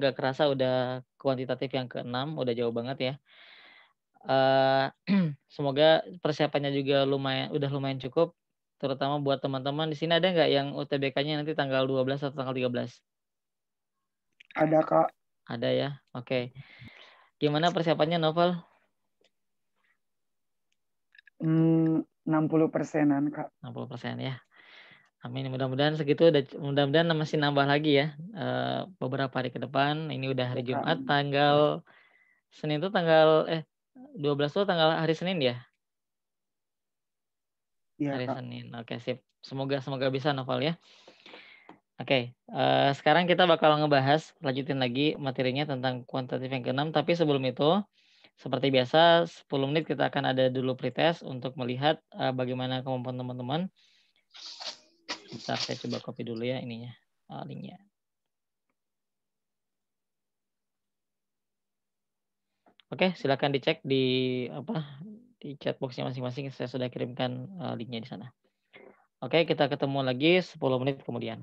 nggak kerasa udah kuantitatif yang keenam udah jauh banget ya uh, semoga persiapannya juga lumayan udah lumayan cukup terutama buat teman-teman di sini ada nggak yang UTBK-nya nanti tanggal 12 atau tanggal 13 ada kak ada ya oke okay. gimana persiapannya Novel hmm, 60 persenan kak enam puluh persen ya Amin. Mudah-mudahan segitu. Mudah-mudahan masih nambah lagi ya eh, beberapa hari ke depan. Ini udah hari Jumat, tanggal Senin itu tanggal eh 12 itu tanggal hari Senin ya. Iya. Hari Senin. Oke sip. Semoga semoga bisa Novel ya. Oke, eh, sekarang kita bakal ngebahas lanjutin lagi materinya tentang kuantitatif yang keenam. Tapi sebelum itu, seperti biasa 10 menit kita akan ada dulu pretest untuk melihat eh, bagaimana kemampuan teman-teman Bentar, saya coba copy dulu ya ininya, eh, linknya. Oke, silakan dicek di apa di chat boxnya masing-masing. Saya sudah kirimkan eh, linknya di sana. Oke, kita ketemu lagi 10 menit kemudian.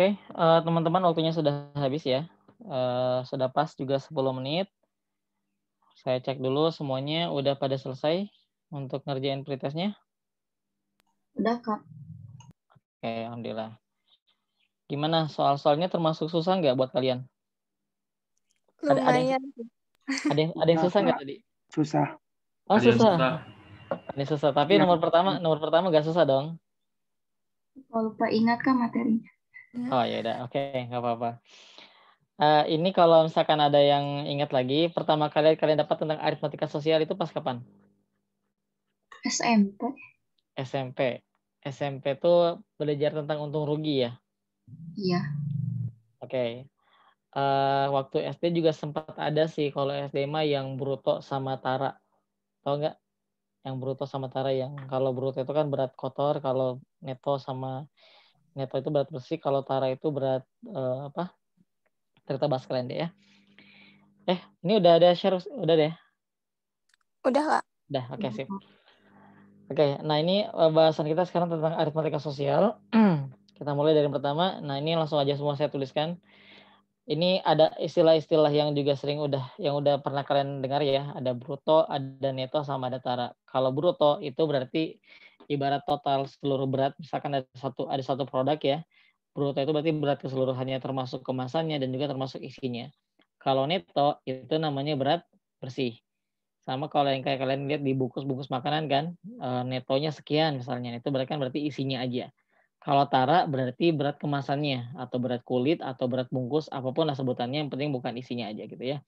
Oke, okay, uh, eh, teman-teman waktunya sudah habis ya. Uh, sudah pas juga 10 menit. Saya cek dulu semuanya udah pada selesai untuk ngerjain pretestnya. Udah, Kak. Oke, okay, Alhamdulillah. Gimana soal-soalnya termasuk susah nggak buat kalian? Lumayan. Ada, ada, yang, ada, yang, ada yang susah nggak tadi? Susah. Oh, ada susah. susah. Ada susah, tapi ya. nomor pertama nomor pertama nggak susah dong. kalau Lupa ingat kan materinya. Iya. Oh ya udah, oke, okay, nggak apa-apa. Uh, ini kalau misalkan ada yang ingat lagi, pertama kali kalian dapat tentang aritmatika sosial itu pas kapan? SMP. SMP. SMP tuh belajar tentang untung rugi ya? Iya. Oke. Okay. Uh, eh, waktu SD juga sempat ada sih kalau SD mah yang Bruto sama Tara. Tahu nggak? Yang Bruto sama Tara yang kalau Bruto itu kan berat kotor, kalau Neto sama Neto itu berat besi, kalau Tara itu berat uh, apa? Cerita bahas kalian deh ya. Eh, ini udah ada share udah deh. Udah, Kak. Udah, oke okay, sip. Oke, okay, nah ini eh, bahasan kita sekarang tentang aritmatika sosial. kita mulai dari yang pertama. Nah, ini langsung aja semua saya tuliskan. Ini ada istilah-istilah yang juga sering udah yang udah pernah kalian dengar ya. Ada bruto, ada neto, sama ada tara. Kalau bruto itu berarti ibarat total seluruh berat misalkan ada satu ada satu produk ya bruto itu berarti berat keseluruhannya termasuk kemasannya dan juga termasuk isinya kalau neto itu namanya berat bersih sama kalau yang kayak kalian lihat di bungkus-bungkus makanan kan e, netonya sekian misalnya itu berarti kan berarti isinya aja kalau tara berarti berat kemasannya atau berat kulit atau berat bungkus apapun lah sebutannya yang penting bukan isinya aja gitu ya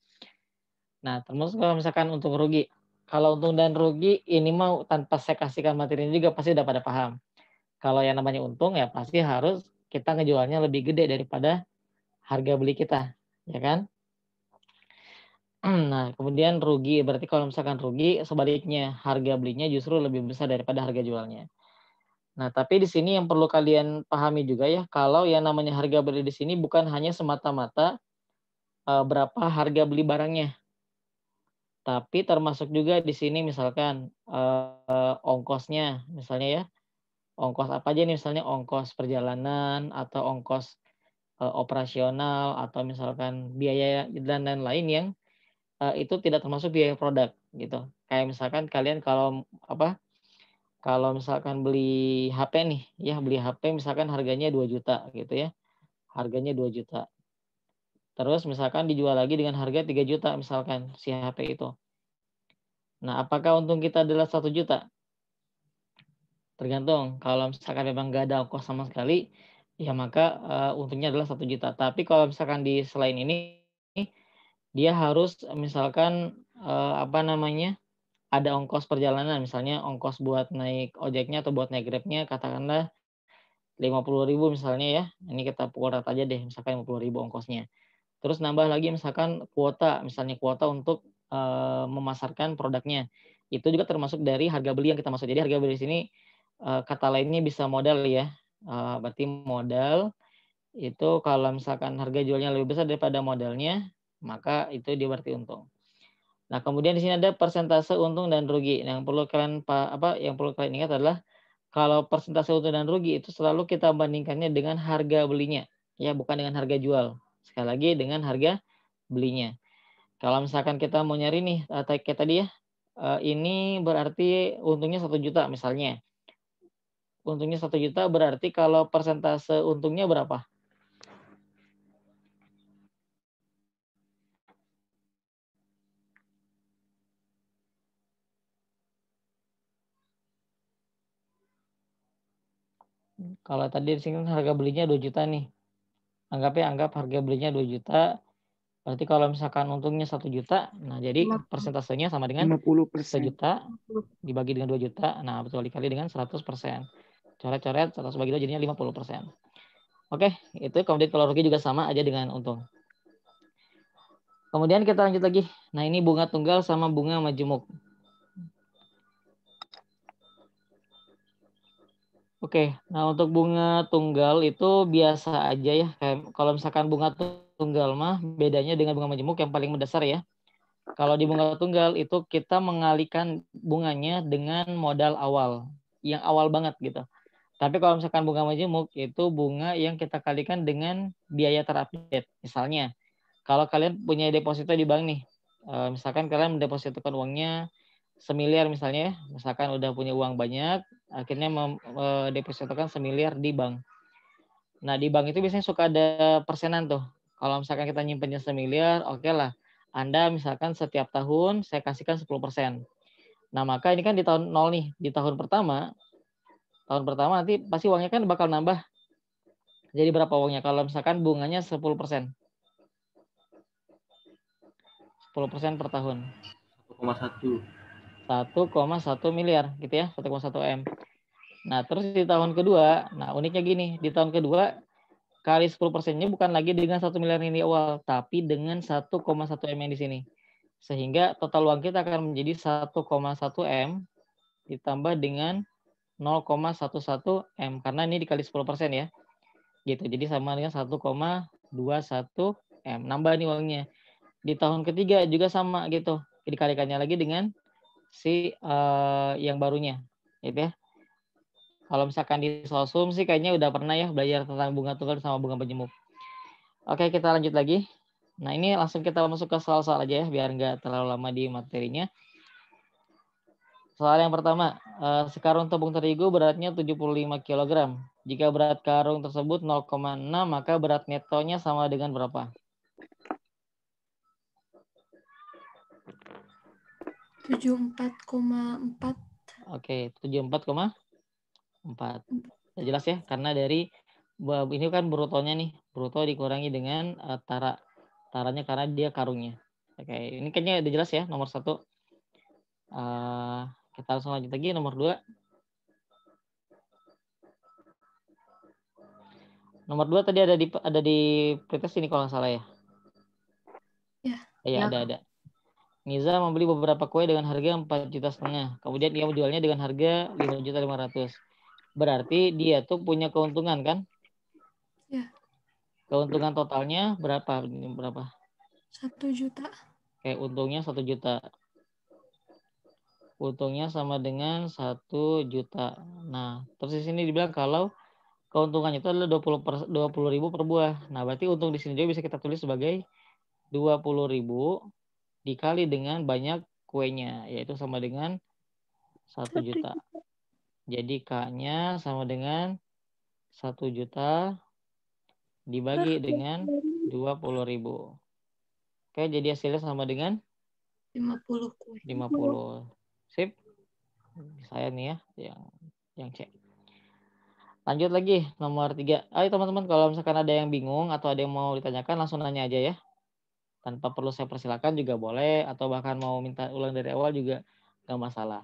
nah termasuk kalau misalkan untuk rugi kalau untung dan rugi ini mau tanpa saya kasihkan materi juga pasti udah pada paham. Kalau yang namanya untung ya pasti harus kita ngejualnya lebih gede daripada harga beli kita, ya kan? Nah, kemudian rugi berarti kalau misalkan rugi sebaliknya harga belinya justru lebih besar daripada harga jualnya. Nah, tapi di sini yang perlu kalian pahami juga ya, kalau yang namanya harga beli di sini bukan hanya semata-mata eh, berapa harga beli barangnya, tapi termasuk juga di sini misalkan eh, ongkosnya misalnya ya ongkos apa aja nih misalnya ongkos perjalanan atau ongkos eh, operasional atau misalkan biaya dan lain-lain yang eh, itu tidak termasuk biaya produk gitu kayak misalkan kalian kalau apa kalau misalkan beli HP nih ya beli HP misalkan harganya 2 juta gitu ya harganya 2 juta Terus misalkan dijual lagi dengan harga 3 juta misalkan si HP itu. Nah, apakah untung kita adalah 1 juta? Tergantung. Kalau misalkan memang nggak ada ongkos sama sekali, ya maka uh, untungnya adalah 1 juta. Tapi kalau misalkan di selain ini, dia harus misalkan uh, apa namanya, ada ongkos perjalanan. Misalnya ongkos buat naik ojeknya atau buat naik grabnya, katakanlah 50 ribu misalnya ya. Ini kita pukul rata aja deh, misalkan 50 ribu ongkosnya. Terus nambah lagi misalkan kuota, misalnya kuota untuk uh, memasarkan produknya. Itu juga termasuk dari harga beli yang kita masuk. Jadi harga beli di sini uh, kata lainnya bisa modal ya. Uh, berarti modal itu kalau misalkan harga jualnya lebih besar daripada modalnya, maka itu dia berarti untung. Nah, kemudian di sini ada persentase untung dan rugi. Nah, yang perlu kalian apa yang perlu kalian ingat adalah kalau persentase untung dan rugi itu selalu kita bandingkannya dengan harga belinya, ya bukan dengan harga jual Sekali lagi dengan harga belinya. Kalau misalkan kita mau nyari nih eh, kayak tadi ya, eh, ini berarti untungnya satu juta misalnya. Untungnya satu juta berarti kalau persentase untungnya berapa? Kalau tadi disinggung harga belinya 2 juta nih. Anggap ya, anggap harga belinya 2 juta berarti kalau misalkan untungnya satu juta nah jadi persentasenya sama dengan 50 juta dibagi dengan 2 juta nah betul kali dengan 100 persen coret-coret 100 bagi 2 jadinya 50 persen oke itu kemudian kalau rugi juga sama aja dengan untung kemudian kita lanjut lagi nah ini bunga tunggal sama bunga majemuk Oke, nah untuk bunga tunggal itu biasa aja ya. kalau misalkan bunga tunggal mah bedanya dengan bunga majemuk yang paling mendasar ya. Kalau di bunga tunggal itu kita mengalihkan bunganya dengan modal awal, yang awal banget gitu. Tapi kalau misalkan bunga majemuk itu bunga yang kita kalikan dengan biaya terupdate. Misalnya, kalau kalian punya deposito di bank nih, eh, misalkan kalian mendepositokan uangnya semiliar misalnya, ya. misalkan udah punya uang banyak, akhirnya mendepositokan e, semiliar di bank. Nah di bank itu biasanya suka ada persenan tuh. Kalau misalkan kita nyimpennya semiliar, oke okay lah. Anda misalkan setiap tahun saya kasihkan 10 persen. Nah maka ini kan di tahun nol nih, di tahun pertama, tahun pertama nanti pasti uangnya kan bakal nambah. Jadi berapa uangnya? Kalau misalkan bunganya 10 persen. 10 persen per tahun. satu 1,1 miliar gitu ya, 1,1 M. Nah, terus di tahun kedua, nah uniknya gini, di tahun kedua kali 10 persennya bukan lagi dengan 1 miliar ini awal, tapi dengan 1,1 M yang di sini. Sehingga total uang kita akan menjadi 1,1 M ditambah dengan 0,11 M, karena ini dikali 10 persen ya. Gitu, jadi sama dengan 1,21 M. Nambah nih uangnya. Di tahun ketiga juga sama gitu. Dikalikannya lagi dengan si uh, yang barunya gitu ya kalau misalkan di sosum sih kayaknya udah pernah ya belajar tentang bunga tunggal sama bunga penjemuk oke kita lanjut lagi nah ini langsung kita masuk ke soal-soal aja ya biar nggak terlalu lama di materinya soal yang pertama uh, sekarung tepung terigu beratnya 75 kg jika berat karung tersebut 0,6 maka berat netonya sama dengan berapa 74,4. Oke, 74,4. Sudah ya, jelas ya, karena dari ini kan brutonya nih, bruto dikurangi dengan uh, tara. Taranya karena dia karungnya. Oke, ini kayaknya udah jelas ya nomor satu. Uh, kita langsung lanjut lagi nomor dua. Nomor dua tadi ada di ada di pretest ini kalau nggak salah ya. Ya. Iya ya. ada ada. Niza membeli beberapa kue dengan harga 4 juta setengah. Kemudian dia menjualnya dengan harga 5 juta 500. Berarti dia tuh punya keuntungan kan? Ya. Keuntungan totalnya berapa? Berapa? Satu juta. Oke, untungnya satu juta. Untungnya sama dengan satu juta. Nah, terus di sini dibilang kalau keuntungannya itu adalah 20 per, 20 ribu per buah. Nah, berarti untung di sini juga bisa kita tulis sebagai puluh ribu dikali dengan banyak kuenya yaitu sama dengan satu juta. Jadi K-nya sama dengan satu juta dibagi dengan dua puluh ribu. Oke, jadi hasilnya sama dengan lima puluh kue. puluh Sip. Saya nih ya yang yang cek. Lanjut lagi nomor tiga. Ayo teman-teman kalau misalkan ada yang bingung atau ada yang mau ditanyakan langsung nanya aja ya tanpa perlu saya persilakan juga boleh atau bahkan mau minta ulang dari awal juga nggak masalah.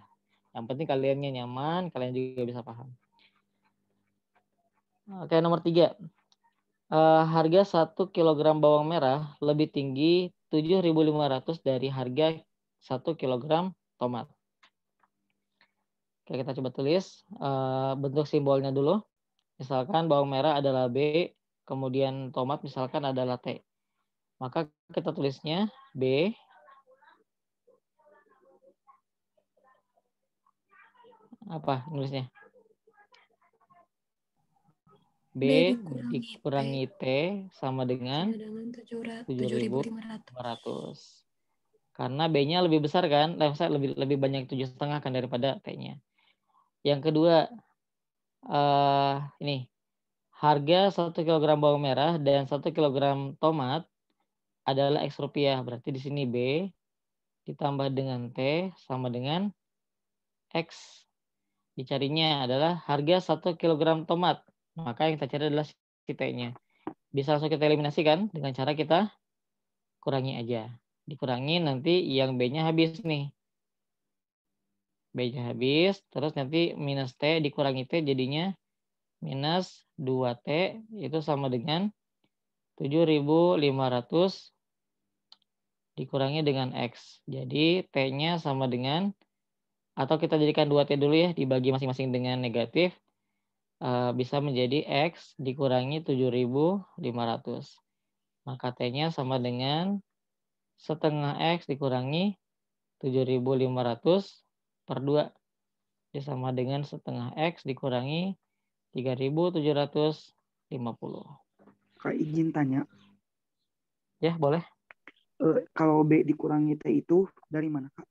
Yang penting kaliannya nyaman, kalian juga bisa paham. Oke, nomor tiga. Uh, harga 1 kg bawang merah lebih tinggi 7.500 dari harga 1 kg tomat. Oke, kita coba tulis uh, bentuk simbolnya dulu. Misalkan bawang merah adalah B, kemudian tomat misalkan adalah T. Maka kita tulisnya B apa nulisnya? B, B dikurangi T sama dengan, dengan 7.500. Karena B-nya lebih besar kan, lebih lebih banyak tujuh setengah kan daripada T-nya. Yang kedua, uh, ini harga 1 kg bawang merah dan 1 kg tomat adalah X rupiah. Berarti di sini B ditambah dengan T sama dengan X. Dicarinya adalah harga 1 kg tomat. Maka yang kita cari adalah si T-nya. Bisa langsung kita eliminasikan dengan cara kita kurangi aja. Dikurangi nanti yang B-nya habis nih. B-nya habis, terus nanti minus T dikurangi T jadinya minus 2T itu sama dengan 7.500 dikurangi dengan X. Jadi T-nya sama dengan, atau kita jadikan 2T dulu ya, dibagi masing-masing dengan negatif, eh, bisa menjadi X dikurangi 7.500. Maka T-nya sama dengan setengah X dikurangi 7.500 per 2. Jadi sama dengan setengah X dikurangi 3.750. Kak izin tanya. Ya, boleh. Eh, kalau B dikurangi T itu dari mana, Kak?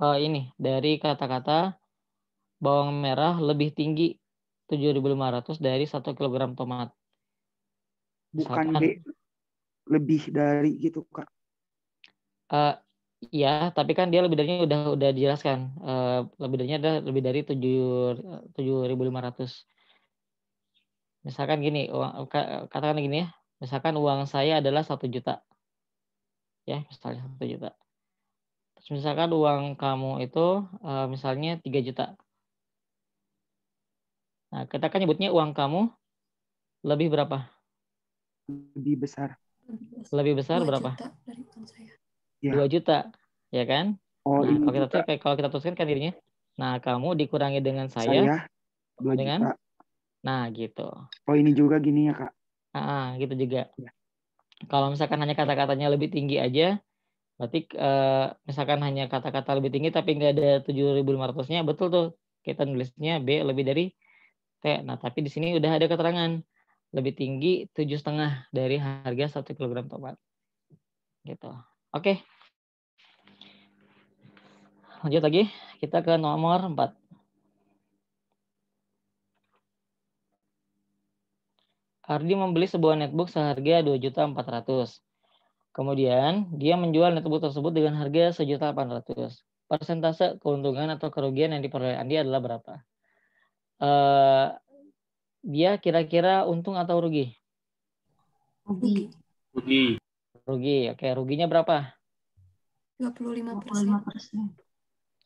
Uh, ini, dari kata-kata bawang merah lebih tinggi 7.500 dari 1 kg tomat. Bukan B lebih dari gitu, Kak? Uh, Iya, tapi kan dia lebih dari udah udah dijelaskan. Uh, lebih dari ada lebih dari 7.500. Misalkan gini, uang, katakan gini ya. Misalkan uang saya adalah satu juta ya misalnya satu juta terus misalkan uang kamu itu uh, misalnya 3 juta nah kita kan nyebutnya uang kamu lebih berapa lebih besar lebih besar berapa ya. dua juta ya kan oh, nah, kalau kita juta. kalau kita teruskan kan dirinya nah kamu dikurangi dengan saya, saya dengan juta. nah gitu oh ini juga gini ya kak ah, ah gitu juga ya kalau misalkan hanya kata-katanya lebih tinggi aja, berarti uh, misalkan hanya kata-kata lebih tinggi tapi nggak ada 7.500-nya, betul tuh. Kita nulisnya B lebih dari T. Nah, tapi di sini udah ada keterangan lebih tinggi tujuh setengah dari harga satu kilogram tomat. Gitu. Oke. Lanjut lagi, kita ke nomor 4. Hardy membeli sebuah netbook seharga 2.400. Kemudian, dia menjual netbook tersebut dengan harga 1.800. Persentase keuntungan atau kerugian yang diperoleh Andi adalah berapa? Uh, dia kira-kira untung atau rugi? Rugi. Rugi. Rugi. Oke, ruginya berapa? 25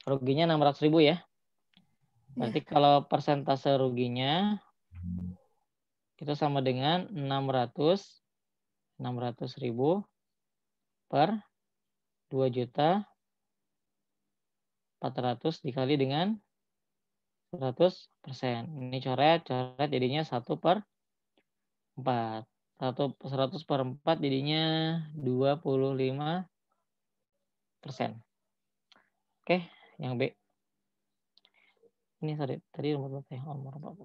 Ruginya 600.000 ya? Iya. Berarti ya. kalau persentase ruginya itu sama dengan 600 600 ribu per 2 juta 400 dikali dengan 100 persen. Ini coret, coret jadinya 1 per 4. 1, 100 per 4 jadinya 25 persen. Oke, yang B. Ini sorry, tadi nomor berapa ya? Oh, nomor berapa?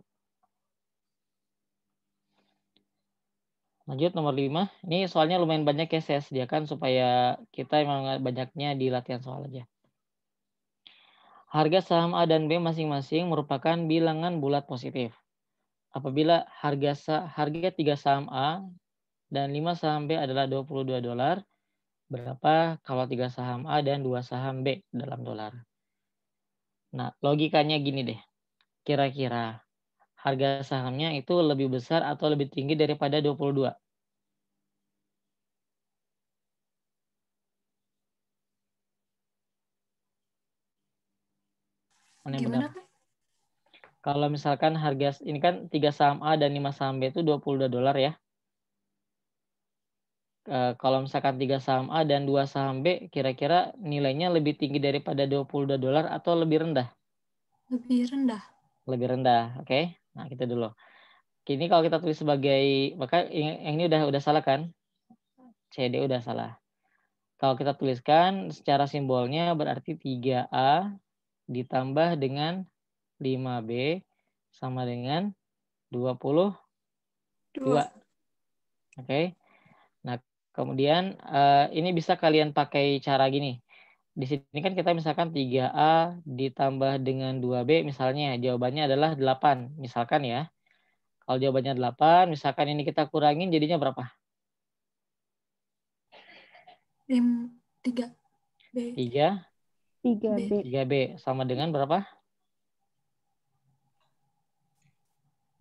Lanjut nomor 5. Ini soalnya lumayan banyak ya saya sediakan supaya kita memang banyaknya di latihan soal aja. Harga saham A dan B masing-masing merupakan bilangan bulat positif. Apabila harga harga 3 saham A dan 5 saham B adalah 22 dolar, berapa kalau 3 saham A dan 2 saham B dalam dolar? Nah, logikanya gini deh. Kira-kira harga sahamnya itu lebih besar atau lebih tinggi daripada 22. Mana yang benar? Kalau misalkan harga ini kan 3 saham A dan 5 saham B itu 22 dolar ya. E, kalau misalkan 3 saham A dan 2 saham B kira-kira nilainya lebih tinggi daripada 22 dolar atau lebih rendah? Lebih rendah. Lebih rendah, oke. Okay? Nah, kita gitu dulu. kini kalau kita tulis sebagai maka yang ini udah udah salah kan? CD udah salah. Kalau kita tuliskan secara simbolnya berarti 3A ditambah dengan 5B sama dengan 22. Oke. Okay. Nah, kemudian eh, ini bisa kalian pakai cara gini di sini kan kita misalkan 3A ditambah dengan 2B misalnya jawabannya adalah 8 misalkan ya. Kalau jawabannya 8 misalkan ini kita kurangin jadinya berapa? 3 B. 3 3B. 3B sama dengan berapa?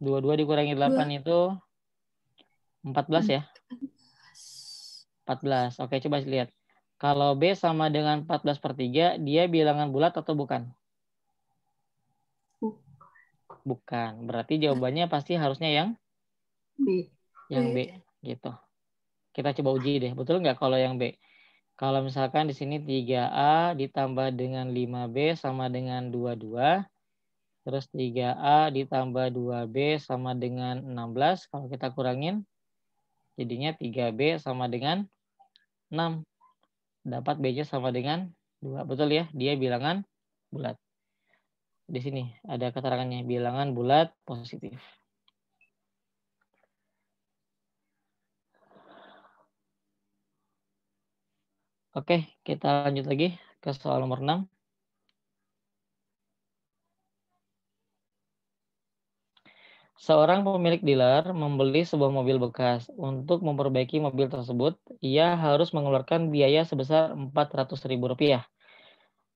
22 dikurangi 8 2. itu 14 ya? 14. Oke, coba lihat. Kalau B sama dengan 14 per 3, dia bilangan bulat atau bukan? Bukan. Berarti jawabannya pasti harusnya yang? B. Yang B. Iya. Gitu. Kita coba uji deh. Betul nggak kalau yang B? Kalau misalkan di sini 3A ditambah dengan 5B sama dengan 22. Terus 3A ditambah 2B sama dengan 16. Kalau kita kurangin, jadinya 3B sama dengan 6 dapat BC sama dengan 2. Betul ya, dia bilangan bulat. Di sini ada keterangannya, bilangan bulat positif. Oke, kita lanjut lagi ke soal nomor 6. Seorang pemilik dealer membeli sebuah mobil bekas. Untuk memperbaiki mobil tersebut, ia harus mengeluarkan biaya sebesar Rp400.000.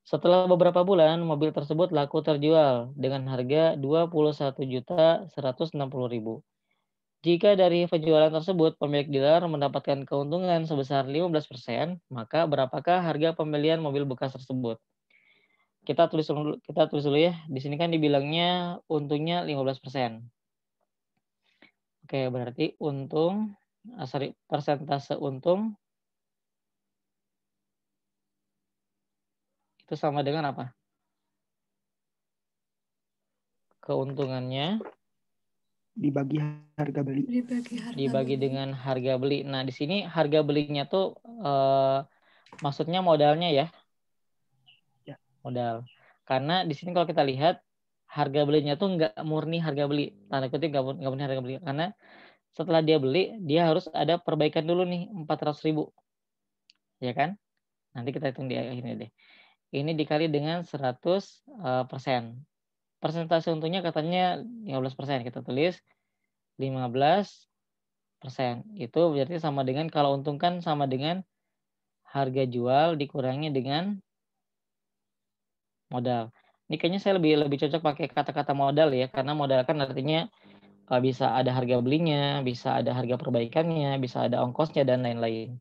Setelah beberapa bulan, mobil tersebut laku terjual dengan harga Rp21.160.000. Jika dari penjualan tersebut pemilik dealer mendapatkan keuntungan sebesar 15%, maka berapakah harga pembelian mobil bekas tersebut? Kita tulis dulu, kita tulis dulu ya. Di sini kan dibilangnya untungnya 15%. Oke, berarti untung, eh, sorry, persentase untung itu sama dengan apa? Keuntungannya dibagi harga beli. Dibagi, harga dibagi dengan harga beli. Nah, di sini harga belinya tuh eh, maksudnya modalnya ya. ya. Modal. Karena di sini kalau kita lihat harga belinya tuh nggak murni harga beli tanda kutip nggak murni harga beli karena setelah dia beli dia harus ada perbaikan dulu nih 400 ribu ya kan nanti kita hitung di akhirnya deh ini dikali dengan 100 eh, persen persentase untungnya katanya 15 persen kita tulis 15 persen itu berarti sama dengan kalau untung kan sama dengan harga jual dikurangi dengan modal ini kayaknya saya lebih lebih cocok pakai kata-kata modal ya karena modal kan artinya uh, bisa ada harga belinya, bisa ada harga perbaikannya, bisa ada ongkosnya dan lain-lain.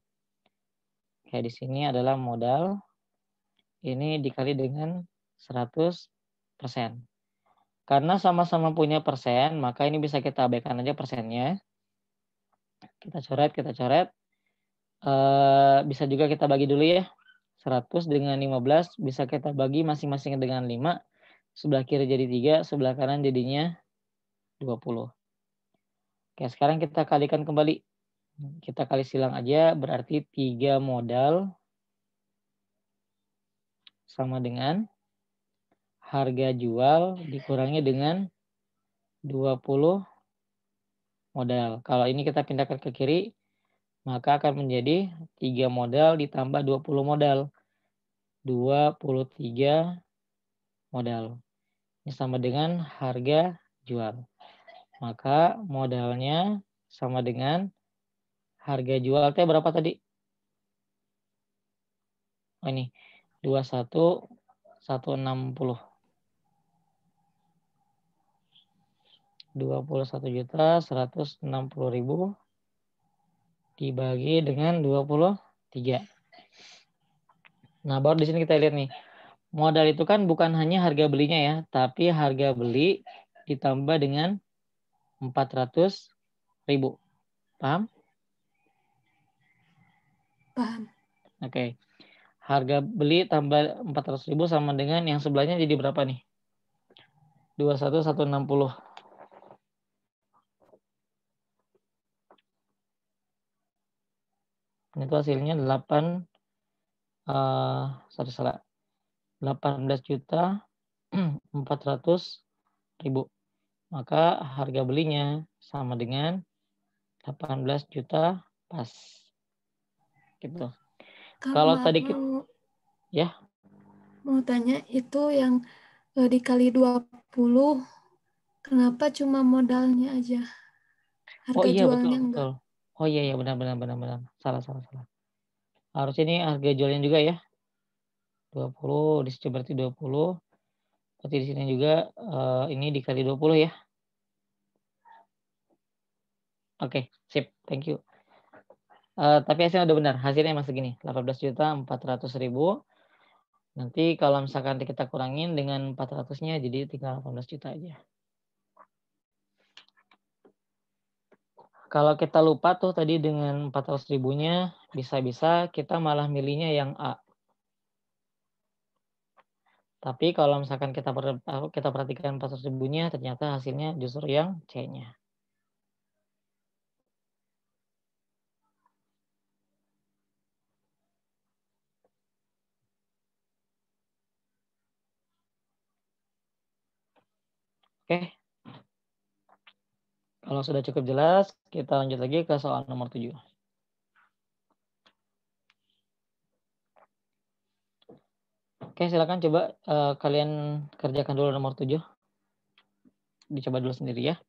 Kayak di sini adalah modal ini dikali dengan 100%. Karena sama-sama punya persen, maka ini bisa kita abaikan aja persennya. Kita coret, kita coret. uh, bisa juga kita bagi dulu ya 100 dengan 15 bisa kita bagi masing-masing dengan 5. Sebelah kiri jadi 3, sebelah kanan jadinya 20. Oke, sekarang kita kalikan kembali. Kita kali silang aja, berarti 3 modal sama dengan harga jual dikurangi dengan 20 modal. Kalau ini kita pindahkan ke kiri, maka akan menjadi 3 modal ditambah 20 modal. 23 modal. Ini sama dengan harga jual. Maka modalnya sama dengan harga jual T berapa tadi? Oh ini 21 160. 21 juta 160 ribu dibagi dengan 23. Nah, baru di sini kita lihat nih. Modal itu kan bukan hanya harga belinya ya, tapi harga beli ditambah dengan 400 ribu. Paham? Paham. Oke. Okay. Harga beli tambah 400 ribu sama dengan yang sebelahnya jadi berapa nih? 21.160. itu hasilnya 8 uh, eh, sorry salah 18 juta 400 ribu maka harga belinya sama dengan 18 juta pas gitu kalau, kalau tadi mau, ya mau tanya itu yang e, dikali 20 kenapa cuma modalnya aja oh, harga oh, iya, jualnya betul, enggak betul. Oh iya iya benar benar benar benar. Salah salah salah. Harus ini harga jualnya juga ya. 20 di situ berarti 20. Berarti di sini juga uh, ini dikali 20 ya. Oke, okay, sip. Thank you. Uh, tapi hasilnya udah benar. Hasilnya masih gini, ribu. Nanti kalau misalkan kita kurangin dengan 400-nya jadi tinggal 18 juta aja. Kalau kita lupa tuh tadi dengan 400 ribunya, bisa-bisa kita malah milihnya yang A. Tapi kalau misalkan kita per, kita perhatikan 400 ribunya, ternyata hasilnya justru yang C-nya. Oke, okay. Kalau sudah cukup jelas, kita lanjut lagi ke soal nomor 7. Oke, silakan coba uh, kalian kerjakan dulu nomor 7. Dicoba dulu sendiri ya.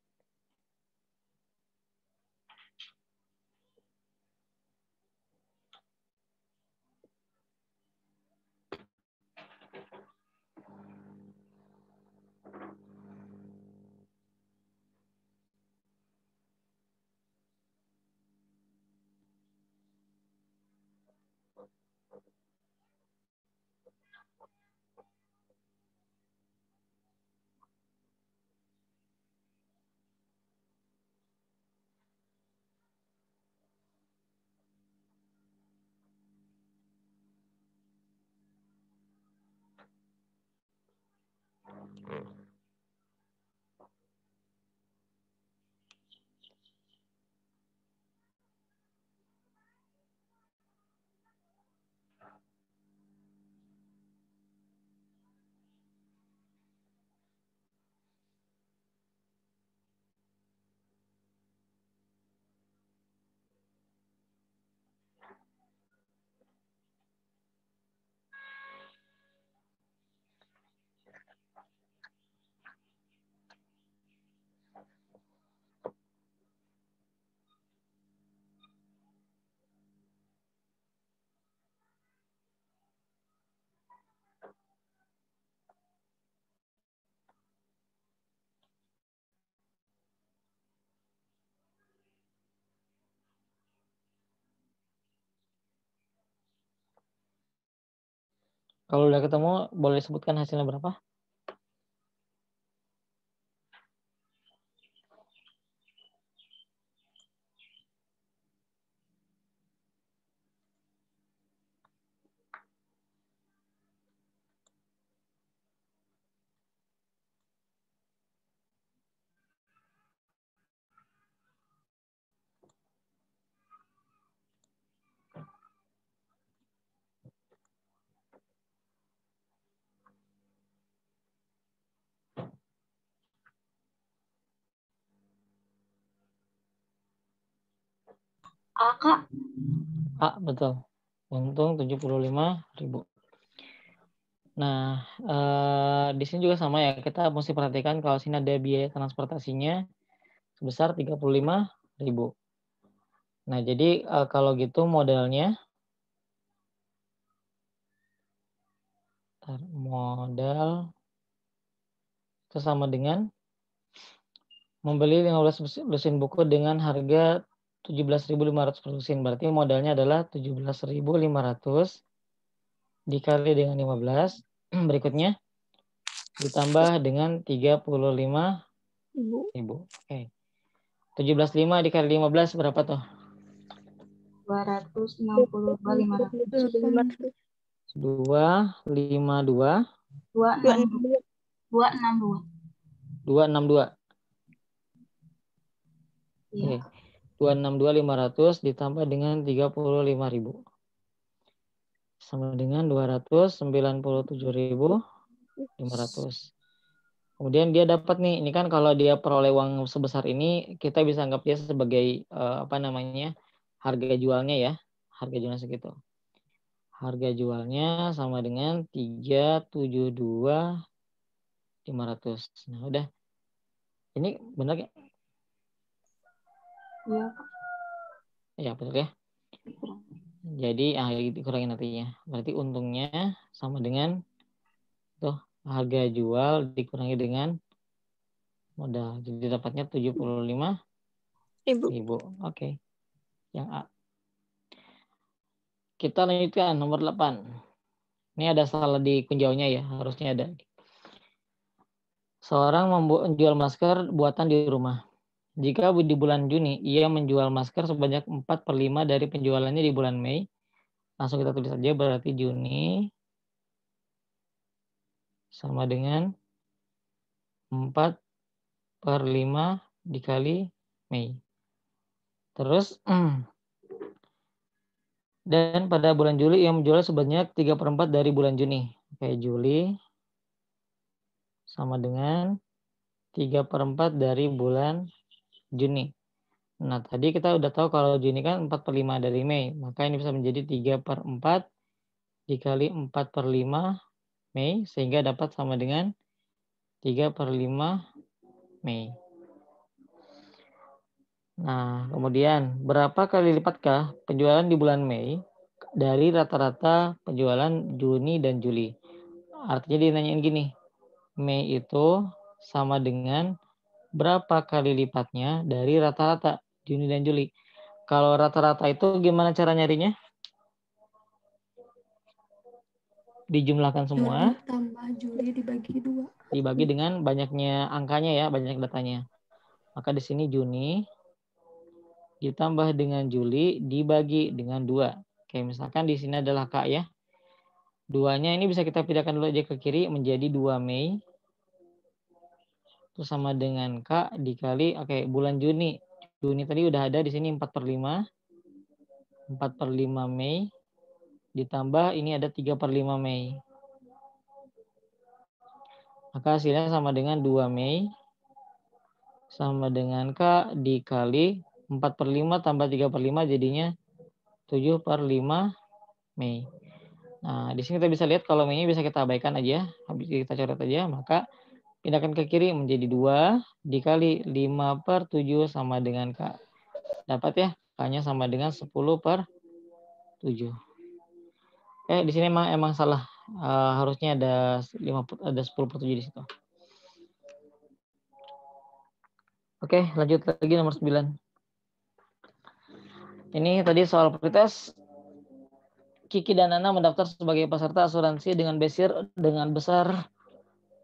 Mm. Kalau udah ketemu, boleh sebutkan hasilnya berapa? A kak. A betul. Untung 75 ribu. Nah, eh, di sini juga sama ya, kita mesti perhatikan kalau sini ada biaya transportasinya sebesar 35 ribu. Nah, jadi eh, kalau gitu modelnya, modal itu sama dengan membeli 15 lusin buku dengan harga 17.500 per lusin. Berarti modalnya adalah 17.500 dikali dengan 15. Berikutnya ditambah dengan 35 ribu. Oke. Okay. 17.5 dikali 15 berapa tuh? 262 252 262 262 262. Iya. Okay. 262.500 ditambah dengan 35.000 sama dengan 297.500. Kemudian dia dapat nih, ini kan kalau dia peroleh uang sebesar ini, kita bisa anggap dia sebagai uh, apa namanya harga jualnya ya, harga jualnya segitu. Harga jualnya sama dengan 372500 Nah, udah. Ini benar Iya. Ya betul ya. Jadi ah, dikurangin nantinya. Berarti untungnya sama dengan tuh harga jual dikurangi dengan modal. Jadi dapatnya 75 ribu. ribu. Oke. Okay. Yang A. Kita lanjutkan nomor 8. Ini ada salah di kunjaunya ya, harusnya ada. Seorang menjual masker buatan di rumah. Jika di bulan Juni ia menjual masker sebanyak 4 per 5 dari penjualannya di bulan Mei, langsung kita tulis saja berarti Juni sama dengan 4 per 5 dikali Mei. Terus, dan pada bulan Juli ia menjual sebanyak 3 per 4 dari bulan Juni. Oke, Juli sama dengan 3 per 4 dari bulan Juni. Nah, tadi kita udah tahu kalau Juni kan 4 per 5 dari Mei. Maka ini bisa menjadi 3 per 4 dikali 4 per 5 Mei. Sehingga dapat sama dengan 3 per 5 Mei. Nah, kemudian berapa kali lipatkah penjualan di bulan Mei dari rata-rata penjualan Juni dan Juli? Artinya dinanyain gini, Mei itu sama dengan berapa kali lipatnya dari rata-rata Juni dan Juli. Kalau rata-rata itu gimana cara nyarinya? Dijumlahkan semua. Juli tambah Juli dibagi dua. Dibagi dengan banyaknya angkanya ya, banyak datanya. Maka di sini Juni ditambah dengan Juli dibagi dengan dua. Oke, misalkan di sini adalah K ya. Duanya ini bisa kita pindahkan dulu aja ke kiri menjadi 2 Mei terus sama dengan K dikali, oke, okay, bulan Juni. Juni tadi udah ada di sini 4 per 5. 4 per 5 Mei. Ditambah ini ada 3 per 5 Mei. Maka hasilnya sama dengan 2 Mei. Sama dengan K dikali 4 per 5 tambah 3 per 5 jadinya 7 per 5 Mei. Nah, di sini kita bisa lihat kalau mei bisa kita abaikan aja. Habis kita coret aja, maka Pindahkan ke kiri menjadi 2 dikali 5 per 7 sama dengan K. Dapat ya? K-nya sama dengan 10 per 7. Oke, eh, di sini emang, emang salah. Uh, harusnya ada 5, ada 10 per 7 di situ. Oke, lanjut lagi nomor 9. Ini tadi soal prioritas. Kiki dan Nana mendaftar sebagai peserta asuransi dengan besir dengan besar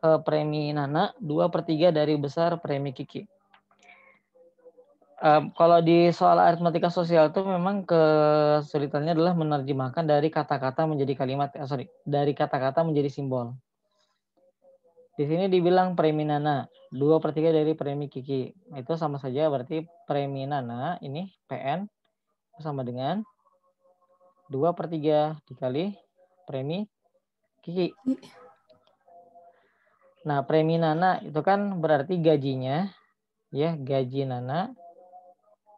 uh, premi Nana, 2 per 3 dari besar premi Kiki. Eh, kalau di soal aritmatika sosial itu memang kesulitannya adalah menerjemahkan dari kata-kata menjadi kalimat, eh, sorry, dari kata-kata menjadi simbol. Di sini dibilang premi Nana, 2 per 3 dari premi Kiki. Itu sama saja berarti premi Nana ini PN sama dengan 2 per 3 dikali premi Kiki. Nah, premi Nana itu kan berarti gajinya ya, gaji Nana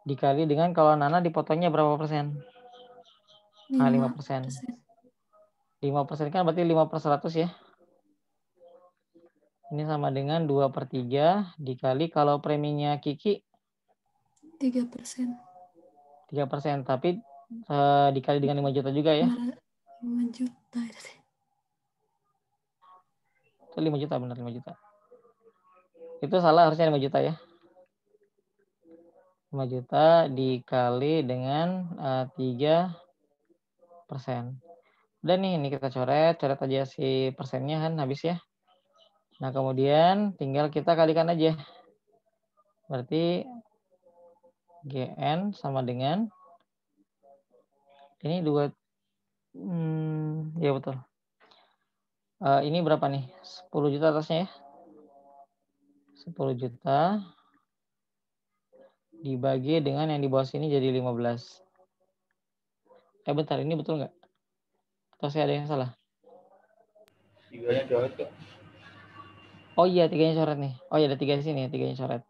dikali dengan kalau Nana dipotongnya berapa persen? Nah, 5 persen. 5 persen kan berarti 5 per 100 ya. Ini sama dengan 2 per 3 dikali kalau preminya Kiki. 3 persen. 3 persen, tapi eh, dikali dengan 5 juta juga ya. 5 juta. Itu 5 juta benar 5 juta. Itu salah harusnya 5 juta ya. 5 juta dikali dengan uh, eh, 3 persen. Dan nih, ini kita coret, coret aja si persennya kan habis ya. Nah, kemudian tinggal kita kalikan aja. Berarti GN sama dengan ini dua hmm, ya betul Uh, ini berapa nih? 10 juta atasnya ya. 10 juta dibagi dengan yang di bawah sini jadi 15. Eh bentar, ini betul nggak? Atau saya ada yang salah? Tiganya coret ya? Oh iya, tiganya coret nih. Oh iya, ada tiga di sini, ya, tiganya coret.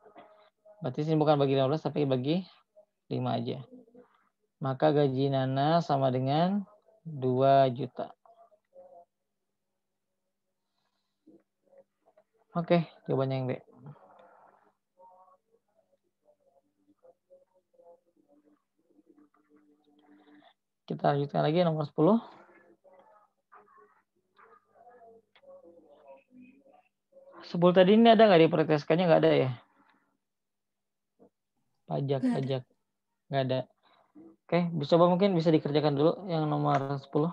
Berarti sini bukan bagi 15, tapi bagi 5 aja. Maka gaji Nana sama dengan 2 juta. Oke, jawabannya yang B. Kita lanjutkan lagi nomor 10. Sebelum tadi ini ada nggak di preteskannya? Nggak ada ya? Pajak, pajak. Nggak ada. Oke, bisa coba mungkin bisa dikerjakan dulu yang nomor 10.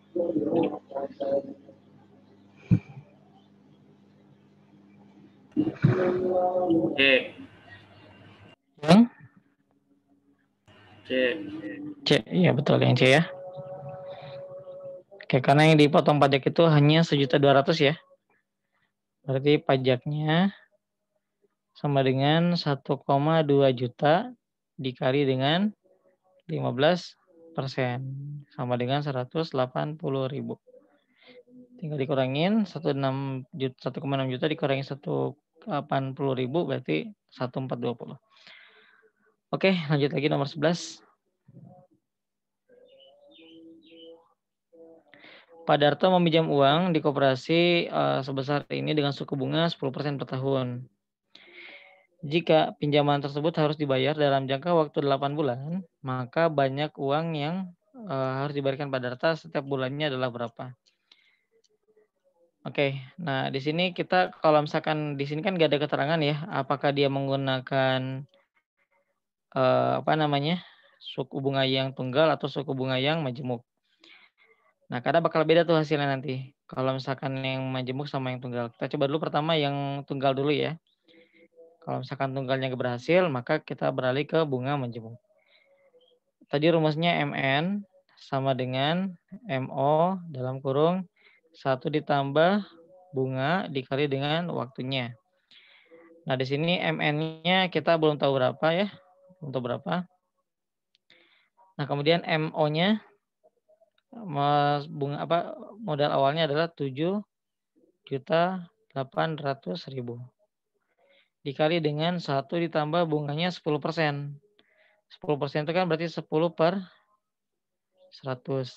Oke. C. C, iya betul yang C ya. Oke, karena yang dipotong pajak itu hanya sejuta dua ratus ya. Berarti pajaknya sama dengan satu dua juta dikali dengan lima belas persen sama dengan 180 ribu. Tinggal dikurangin 1,6 juta, 1,6 juta dikurangin ribu berarti 1420. Oke, lanjut lagi nomor 11. Pak Darto meminjam uang di koperasi uh, sebesar ini dengan suku bunga 10% per tahun. Jika pinjaman tersebut harus dibayar dalam jangka waktu 8 bulan, maka banyak uang yang uh, harus diberikan pada Rta setiap bulannya adalah berapa? Oke, okay. nah di sini kita kalau misalkan di sini kan nggak ada keterangan ya, apakah dia menggunakan uh, apa namanya suku bunga yang tunggal atau suku bunga yang majemuk. Nah karena bakal beda tuh hasilnya nanti. Kalau misalkan yang majemuk sama yang tunggal, kita coba dulu pertama yang tunggal dulu ya. Kalau misalkan tunggalnya berhasil, maka kita beralih ke bunga menjemur. Tadi rumusnya MN sama dengan MO dalam kurung 1 ditambah bunga dikali dengan waktunya. Nah, di sini MN-nya kita belum tahu berapa ya. Untuk berapa. Nah, kemudian MO-nya bunga apa modal awalnya adalah 7 juta 800 ribu dikali dengan satu ditambah bunganya 10%. 10% itu kan berarti 10 per 100.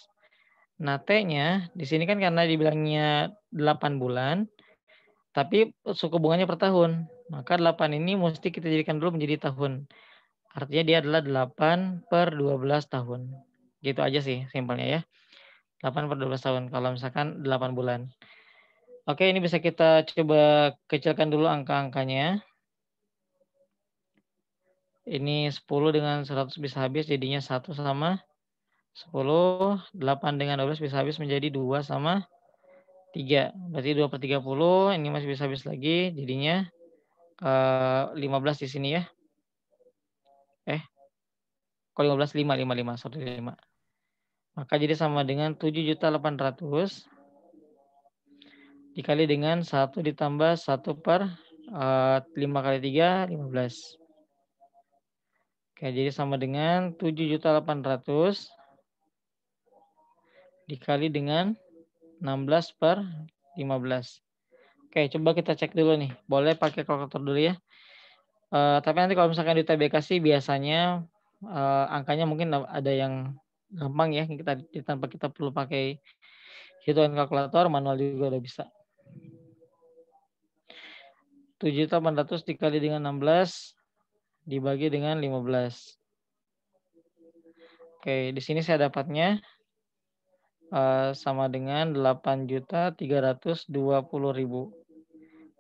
Nah, T-nya di sini kan karena dibilangnya 8 bulan, tapi suku bunganya per tahun. Maka 8 ini mesti kita jadikan dulu menjadi tahun. Artinya dia adalah 8 per 12 tahun. Gitu aja sih simpelnya ya. 8 per 12 tahun kalau misalkan 8 bulan. Oke, ini bisa kita coba kecilkan dulu angka-angkanya. Ini 10 dengan 100 bisa habis jadinya 1 sama 10. 8 dengan 12 bisa habis menjadi 2 sama 3. Berarti 2 per 30. Ini masih bisa habis lagi. Jadinya uh, eh, 15 di sini ya. Eh. Kok 15? 5, 5, 5. Sorry, 5. Maka jadi sama dengan 7.800 dikali dengan 1 ditambah 1 per uh, eh, 5 kali 3, 15. Oke, jadi sama dengan 7.800 dikali dengan 16 per 15. Oke, coba kita cek dulu nih. Boleh pakai kalkulator dulu ya. Uh, tapi nanti kalau misalkan di TBK sih biasanya uh, angkanya mungkin ada yang gampang ya kita tanpa kita perlu pakai hitungan kalkulator manual juga udah bisa 7.800 dikali dengan 16 dibagi dengan 15. Oke, di sini saya dapatnya uh, sama dengan 8.320.000.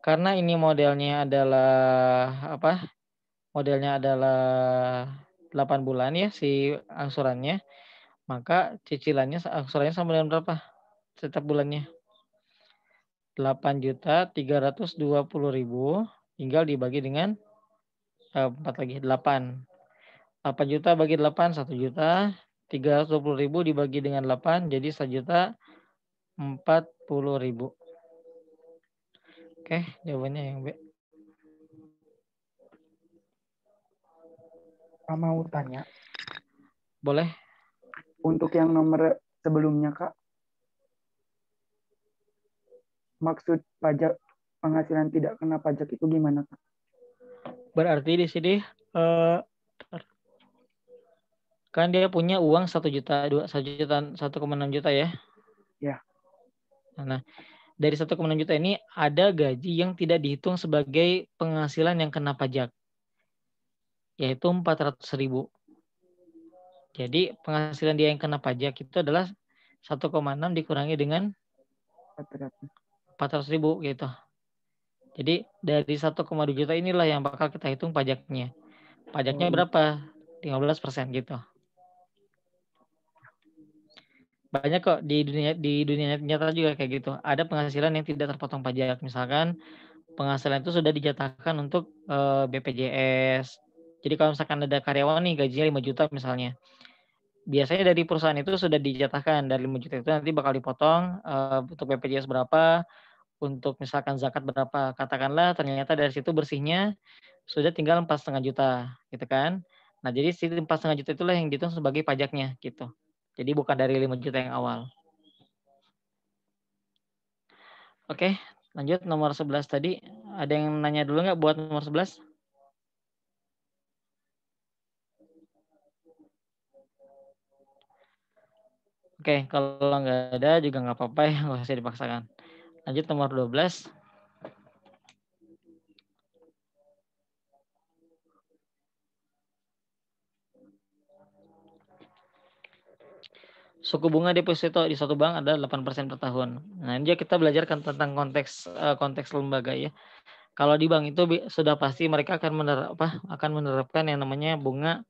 Karena ini modelnya adalah apa? Modelnya adalah 8 bulan ya si angsurannya. Maka cicilannya angsurannya sama dengan berapa? Setiap bulannya. 8.320.000 tinggal dibagi dengan 4 eh, lagi 8. 8 juta bagi 8 1 juta. 320.000 dibagi dengan 8 jadi 1 juta 40.000. Oke, jawabannya yang B. Mau tanya? Boleh. Untuk yang nomor sebelumnya, Kak. Maksud pajak penghasilan tidak kena pajak itu gimana, Kak? berarti di sini uh, kan dia punya uang satu juta dua satu juta satu koma enam juta ya ya nah dari satu koma enam juta ini ada gaji yang tidak dihitung sebagai penghasilan yang kena pajak yaitu empat ratus ribu jadi penghasilan dia yang kena pajak itu adalah satu 1,6 dikurangi dengan empat ratus ribu gitu jadi dari 1,2 juta inilah yang bakal kita hitung pajaknya. Pajaknya hmm. berapa? 15% gitu. Banyak kok di dunia di dunia nyata juga kayak gitu. Ada penghasilan yang tidak terpotong pajak. Misalkan penghasilan itu sudah dijatahkan untuk e, eh, BPJS. Jadi kalau misalkan ada karyawan nih gajinya 5 juta misalnya. Biasanya dari perusahaan itu sudah dijatahkan dari 5 juta itu nanti bakal dipotong e, untuk BPJS berapa, untuk misalkan zakat berapa katakanlah ternyata dari situ bersihnya sudah tinggal empat setengah juta gitu kan nah jadi si empat setengah juta itulah yang dihitung sebagai pajaknya gitu jadi bukan dari lima juta yang awal oke lanjut nomor sebelas tadi ada yang nanya dulu nggak buat nomor sebelas? Oke, kalau nggak ada juga nggak apa-apa ya, nggak usah dipaksakan. Lanjut nomor 12. Suku bunga deposito di satu bank ada 8% per tahun. Nah, ini kita belajarkan tentang konteks eh, konteks lembaga ya. Kalau di bank itu sudah pasti mereka akan menerap, apa akan menerapkan yang namanya bunga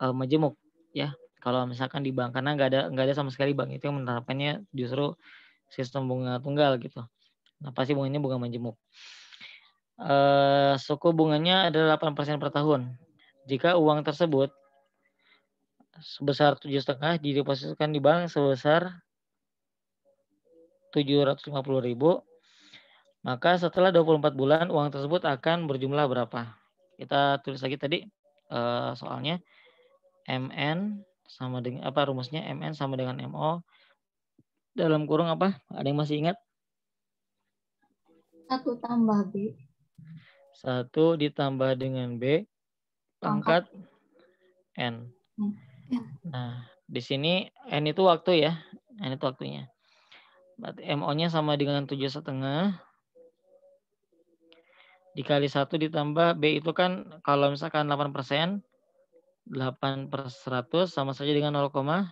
e, majemuk ya. Kalau misalkan di bank karena nggak ada nggak ada sama sekali bank itu yang menerapkannya justru sistem bunga tunggal gitu. Nah, pasti bunganya bunga menjemuk. Uh, suku bunganya adalah 8% per tahun. Jika uang tersebut sebesar 7,5 didepositkan di bank sebesar 750.000 maka setelah 24 bulan uang tersebut akan berjumlah berapa? Kita tulis lagi tadi uh, soalnya MN sama dengan apa rumusnya MN sama dengan MO dalam kurung apa? Ada yang masih ingat? Satu tambah B. Satu ditambah dengan B pangkat, N. Nah, di sini N itu waktu ya. N itu waktunya. Berarti MO-nya sama dengan tujuh setengah. Dikali satu ditambah B itu kan kalau misalkan 8 persen, 8 per 100 sama saja dengan 0,08.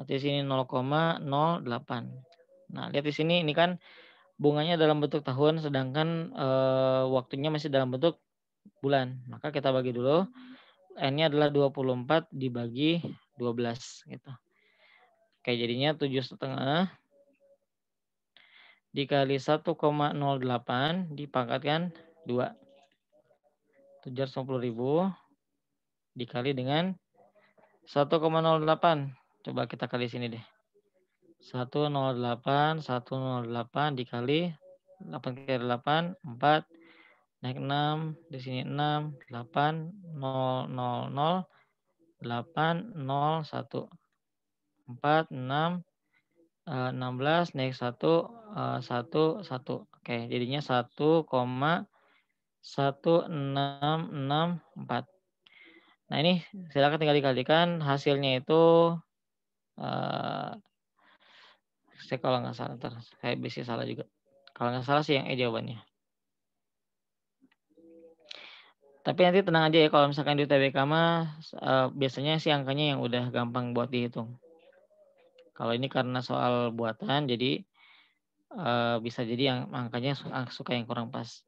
Berarti sini 0,08. Nah, lihat di sini ini kan bunganya dalam bentuk tahun sedangkan e, waktunya masih dalam bentuk bulan. Maka kita bagi dulu n-nya adalah 24 dibagi 12 gitu. Oke, jadinya 7 setengah dikali 1,08 dipangkatkan 2. 750.000 dikali dengan 1,08 Coba kita kali sini deh. 108, 108 dikali 8 kali 8, 4, naik 6, di sini 6, 8, 0, 0, 0, 8, 0, 1, 4, 6, 16, naik 1, 1, 1. Oke, jadinya 1, 1, 6, 6, 4. Nah, ini silakan tinggal dikalikan. Hasilnya itu uh, saya kalau nggak salah ntar saya bisa ya salah juga kalau nggak salah sih yang E jawabannya tapi nanti tenang aja ya kalau misalkan di UTBK mah uh, biasanya sih angkanya yang udah gampang buat dihitung kalau ini karena soal buatan jadi uh, bisa jadi yang angkanya suka yang kurang pas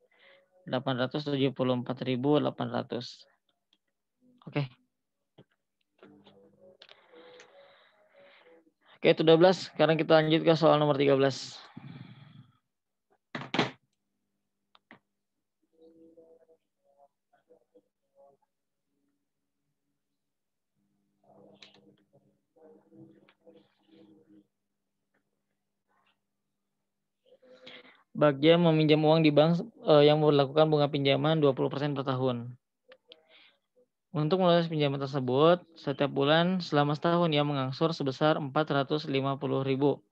874.800 oke okay. Oke, itu 12. Sekarang kita lanjut ke soal nomor 13. Bagja meminjam uang di bank eh, yang melakukan bunga pinjaman 20% per tahun. Untuk melunasi pinjaman tersebut, setiap bulan selama setahun ia mengangsur sebesar 450 ribu.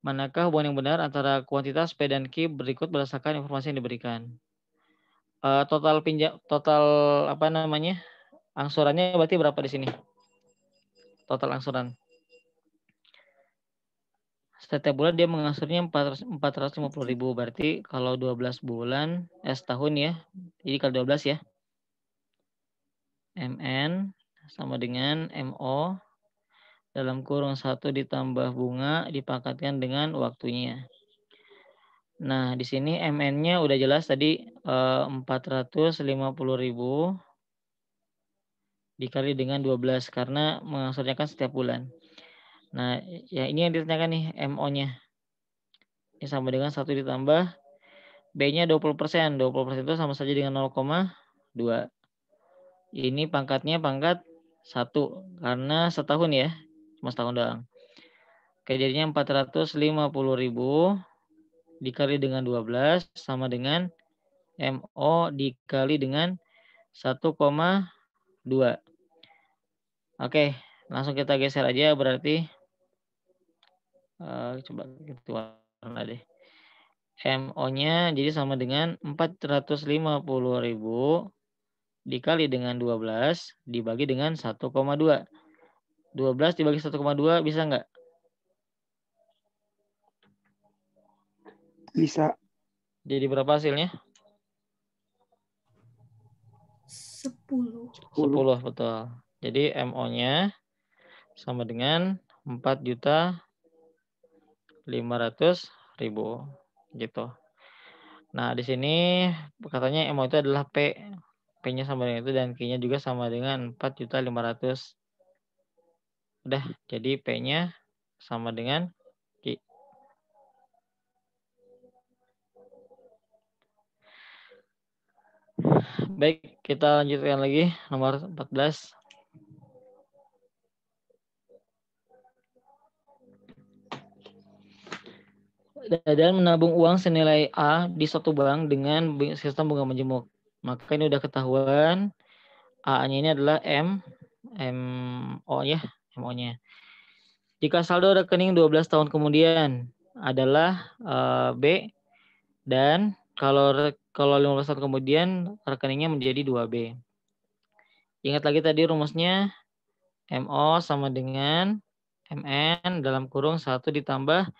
Manakah hubungan yang benar antara kuantitas P dan Q berikut berdasarkan informasi yang diberikan? Uh, total pinja total apa namanya? Angsurannya berarti berapa di sini? Total angsuran. Setiap bulan dia mengangsurnya 450 ribu. Berarti kalau 12 bulan, eh setahun ya. Jadi kalau 12 ya MN sama dengan MO dalam kurung satu ditambah bunga dipakatkan dengan waktunya. Nah, di sini MN-nya udah jelas tadi eh, 450.000 dikali dengan 12 karena mengasurnya setiap bulan. Nah, ya ini yang ditanyakan nih MO-nya. Ini sama dengan 1 ditambah B-nya 20%. 20% itu sama saja dengan 0,2. Ini pangkatnya pangkat satu karena setahun ya, cuma setahun doang. Oke, jadinya ribu dikali dengan 12 sama dengan MO dikali dengan 1,2. Oke, langsung kita geser aja berarti uh, coba kita warna deh. MO-nya jadi sama dengan 450.000 dikali dengan 12 dibagi dengan 1,2. 12 dibagi 1,2 bisa nggak? Bisa. Jadi berapa hasilnya? 10. 10 betul. Jadi MO-nya sama dengan 4 juta 500 ribu gitu. Nah, di sini katanya MO itu adalah P P-nya sama dengan itu dan Q-nya juga sama dengan 4.500. Udah, jadi P-nya sama dengan Q. Baik, kita lanjutkan lagi nomor 14. Dan menabung uang senilai A di satu bank dengan sistem bunga menjemuk maka ini udah ketahuan A-nya ini adalah M, M O ya, M o nya Jika saldo rekening 12 tahun kemudian adalah uh, B dan kalau kalau 15 tahun kemudian rekeningnya menjadi 2B. Ingat lagi tadi rumusnya MO sama dengan MN dalam kurung 1 ditambah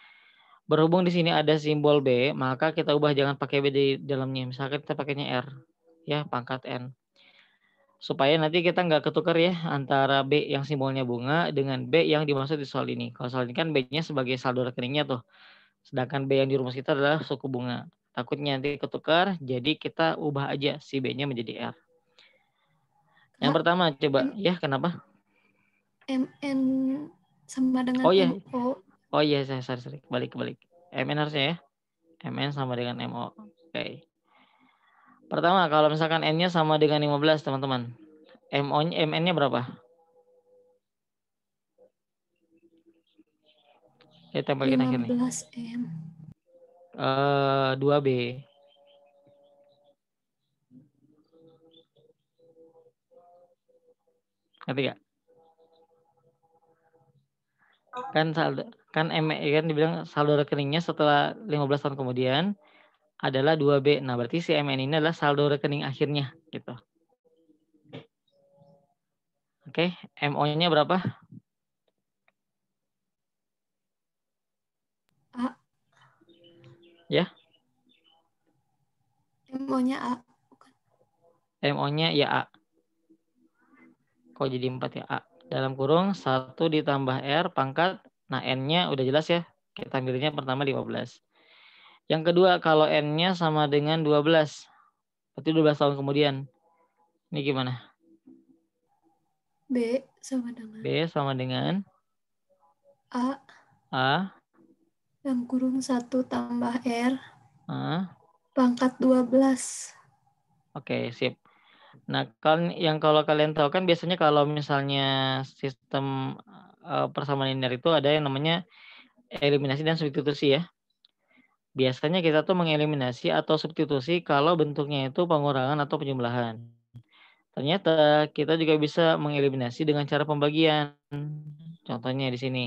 berhubung di sini ada simbol B, maka kita ubah jangan pakai B di dalamnya. Misalkan kita pakainya R ya pangkat n supaya nanti kita nggak ketukar ya antara B yang simbolnya bunga dengan B yang dimaksud di soal ini. Kalau soal ini kan B-nya sebagai saldo rekeningnya tuh. Sedangkan B yang di rumus kita adalah suku bunga. Takutnya nanti ketukar, jadi kita ubah aja si B-nya menjadi R. Yang pertama coba, M ya kenapa? MN sama dengan oh, iya. Oh iya, saya sorry, sorry. Balik, balik. MN harusnya ya. MN sama dengan MO. Pertama, kalau misalkan N-nya sama dengan 15, teman-teman. MN-nya berapa? Ya, tembakin akhirnya nih. 15M. Uh, 2B. Ngerti gak? Kan saldo, kan M, e, kan dibilang saldo rekeningnya setelah 15 tahun kemudian adalah 2B. Nah, berarti si MN ini adalah saldo rekening akhirnya gitu. Oke, MO-nya berapa? A. Ya. MO-nya A. MO-nya ya A. Kok jadi 4 ya A. Dalam kurung 1 ditambah R pangkat. Nah, N-nya udah jelas ya. Kita ambilnya pertama 15. Yang kedua, kalau N-nya sama dengan 12. Berarti 12 tahun kemudian. Ini gimana? B sama dengan. B sama dengan. A. A. Yang kurung 1 tambah R. A. Pangkat 12. Oke, sip. Nah, kan yang kalau kalian tahu kan biasanya kalau misalnya sistem eh, persamaan linear itu ada yang namanya eliminasi dan substitusi ya. Biasanya kita tuh mengeliminasi atau substitusi kalau bentuknya itu pengurangan atau penjumlahan. Ternyata kita juga bisa mengeliminasi dengan cara pembagian. Contohnya di sini.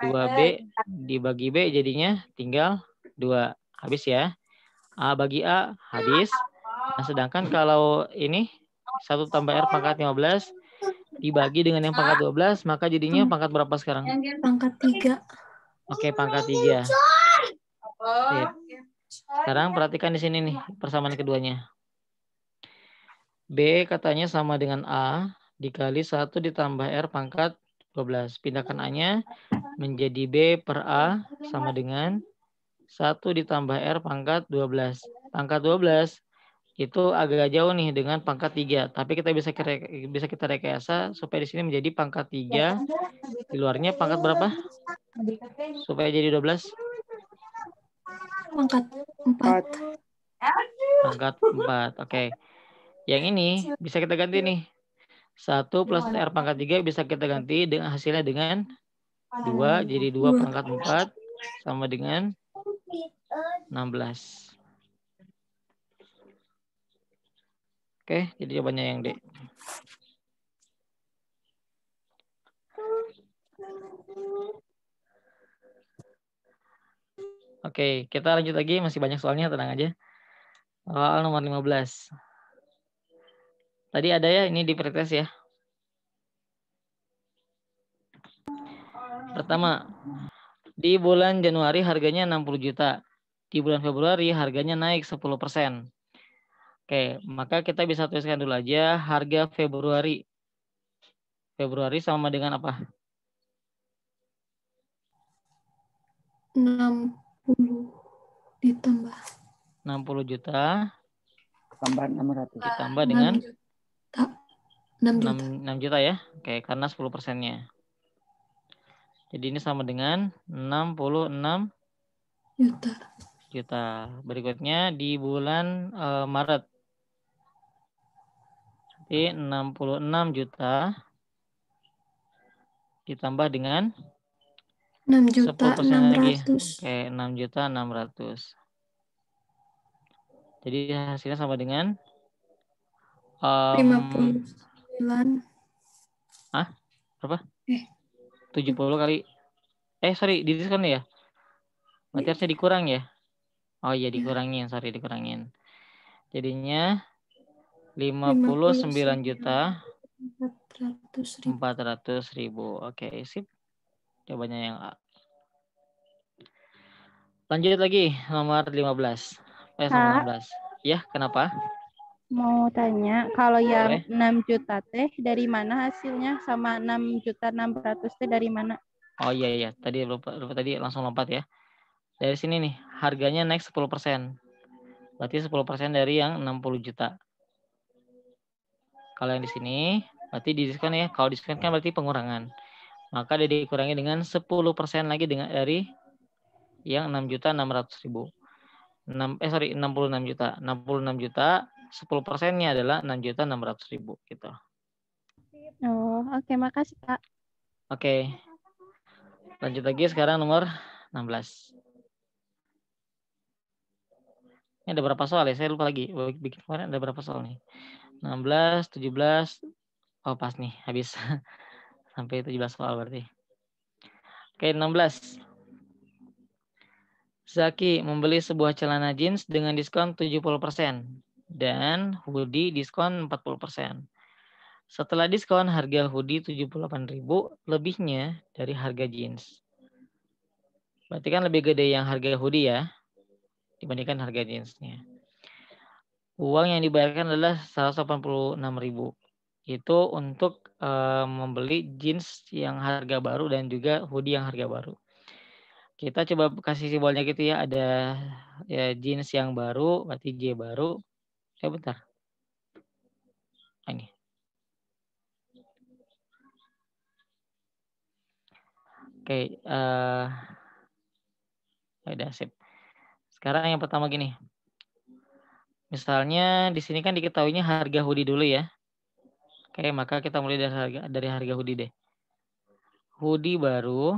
2B iya, dibagi B jadinya tinggal 2. Habis ya. A bagi A habis. Nah, sedangkan kalau ini 1 tambah R pangkat 15 dibagi dengan yang pangkat 12, maka jadinya pangkat berapa sekarang? Pangkat 3. Oke, pangkat 3. Oh, ya. Sekarang perhatikan di sini nih persamaan keduanya. B katanya sama dengan A dikali 1 ditambah R pangkat 12. Pindahkan A-nya menjadi B per A sama dengan 1 ditambah R pangkat 12. Pangkat 12 itu agak jauh nih dengan pangkat 3. Tapi kita bisa bisa kita rekayasa supaya di sini menjadi pangkat 3. Di luarnya pangkat berapa? Supaya jadi 12. Angkat empat. Angkat empat, oke. Okay. Yang ini bisa kita ganti nih. Satu plus R pangkat tiga bisa kita ganti dengan hasilnya dengan dua jadi dua pangkat empat sama dengan enam belas. Oke, jadi jawabannya yang D. Oke, kita lanjut lagi. Masih banyak soalnya, tenang aja. Soal nomor 15. Tadi ada ya, ini di pretest ya. Pertama, di bulan Januari harganya 60 juta. Di bulan Februari harganya naik 10 persen. Oke, maka kita bisa tuliskan dulu aja harga Februari. Februari sama dengan apa? Enam. 60 ditambah 60 juta tambah 600 nah, ditambah dengan 6 juta. 6, 6 juta ya. Oke, karena 10 persennya. Jadi ini sama dengan 66 juta. Juta. Berikutnya di bulan uh, Maret. Jadi 66 juta ditambah dengan enam juta enam ratus oke enam juta enam ratus jadi hasilnya sama dengan lima puluh sembilan ah berapa eh. tujuh puluh kali eh sorry didiskon ya berarti iya. harusnya dikurang ya oh iya dikurangin sorry dikurangin jadinya 59 juta 400 ribu. 400 ribu. Oke, okay, sip jawabannya ya, yang A. Lanjut lagi nomor 15. Eh, nomor 16. Ya, kenapa? Mau tanya, kalau yang Oke. 6 juta teh dari mana hasilnya sama 6 juta 600 teh dari mana? Oh iya iya, tadi lupa, lupa tadi langsung lompat ya. Dari sini nih, harganya naik 10%. Berarti 10% dari yang 60 juta. Kalau yang di sini berarti diskon ya. Kalau diskon kan berarti pengurangan maka dia dikurangi dengan 10% lagi dengan dari yang 6 juta 600 ribu. 6, eh sorry 66 juta. 66 juta 10 persennya adalah 6 juta 600 ribu gitu. Oh, oke okay, makasih Pak. Oke. Okay. Lanjut lagi sekarang nomor 16. Ini ada berapa soal ya? Saya lupa lagi. Bikin kemarin ada berapa soal nih? 16, 17. Oh, pas nih. Habis. sampai 17 soal berarti. Oke, 16. Zaki membeli sebuah celana jeans dengan diskon 70% dan hoodie diskon 40%. Setelah diskon harga hoodie 78.000 lebihnya dari harga jeans. Berarti kan lebih gede yang harga hoodie ya dibandingkan harga jeansnya. Uang yang dibayarkan adalah 186.000. Itu untuk uh, membeli jeans yang harga baru dan juga hoodie yang harga baru. Kita coba kasih simbolnya gitu ya, ada ya, jeans yang baru, berarti J baru. Ya bentar. Ini. Oke, uh, udah sip. Sekarang yang pertama gini. Misalnya di sini kan diketahuinya harga hoodie dulu ya. Oke, eh, maka kita mulai dari harga dari harga hoodie deh. Hoodie baru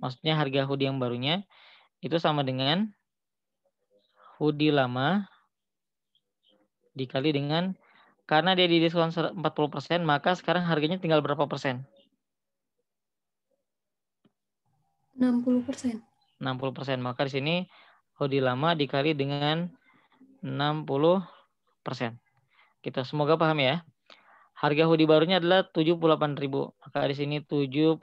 maksudnya harga hoodie yang barunya itu sama dengan hoodie lama dikali dengan karena dia di diskon 40%, maka sekarang harganya tinggal berapa persen? 60 persen. 60 Maka di sini hoodie lama dikali dengan 60 persen. Kita semoga paham ya. Harga hoodie barunya adalah 78.000. Maka di sini 78.000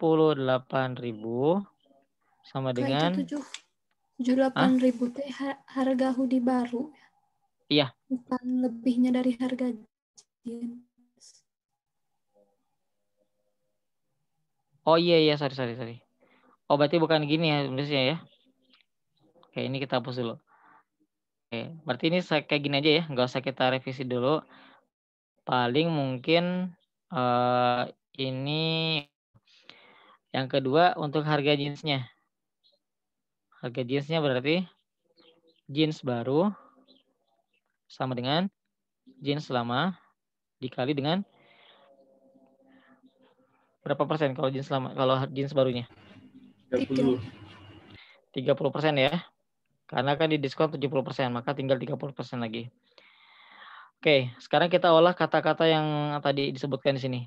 sama dengan 78.000 teh harga hoodie baru. Ya? Iya. Bukan lebihnya dari harga jeans. Oh iya iya sorry sorry sorry. Oh berarti bukan gini ya tulisnya ya. Oke ini kita hapus dulu. Oke berarti ini kayak gini aja ya, nggak usah kita revisi dulu paling mungkin uh, ini yang kedua untuk harga jeansnya. Harga jeansnya berarti jeans baru sama dengan jeans lama dikali dengan berapa persen kalau jeans lama kalau jeans barunya? 30. 30 persen ya. Karena kan di diskon 70 persen, maka tinggal 30 persen lagi. Oke, sekarang kita olah kata-kata yang tadi disebutkan di sini.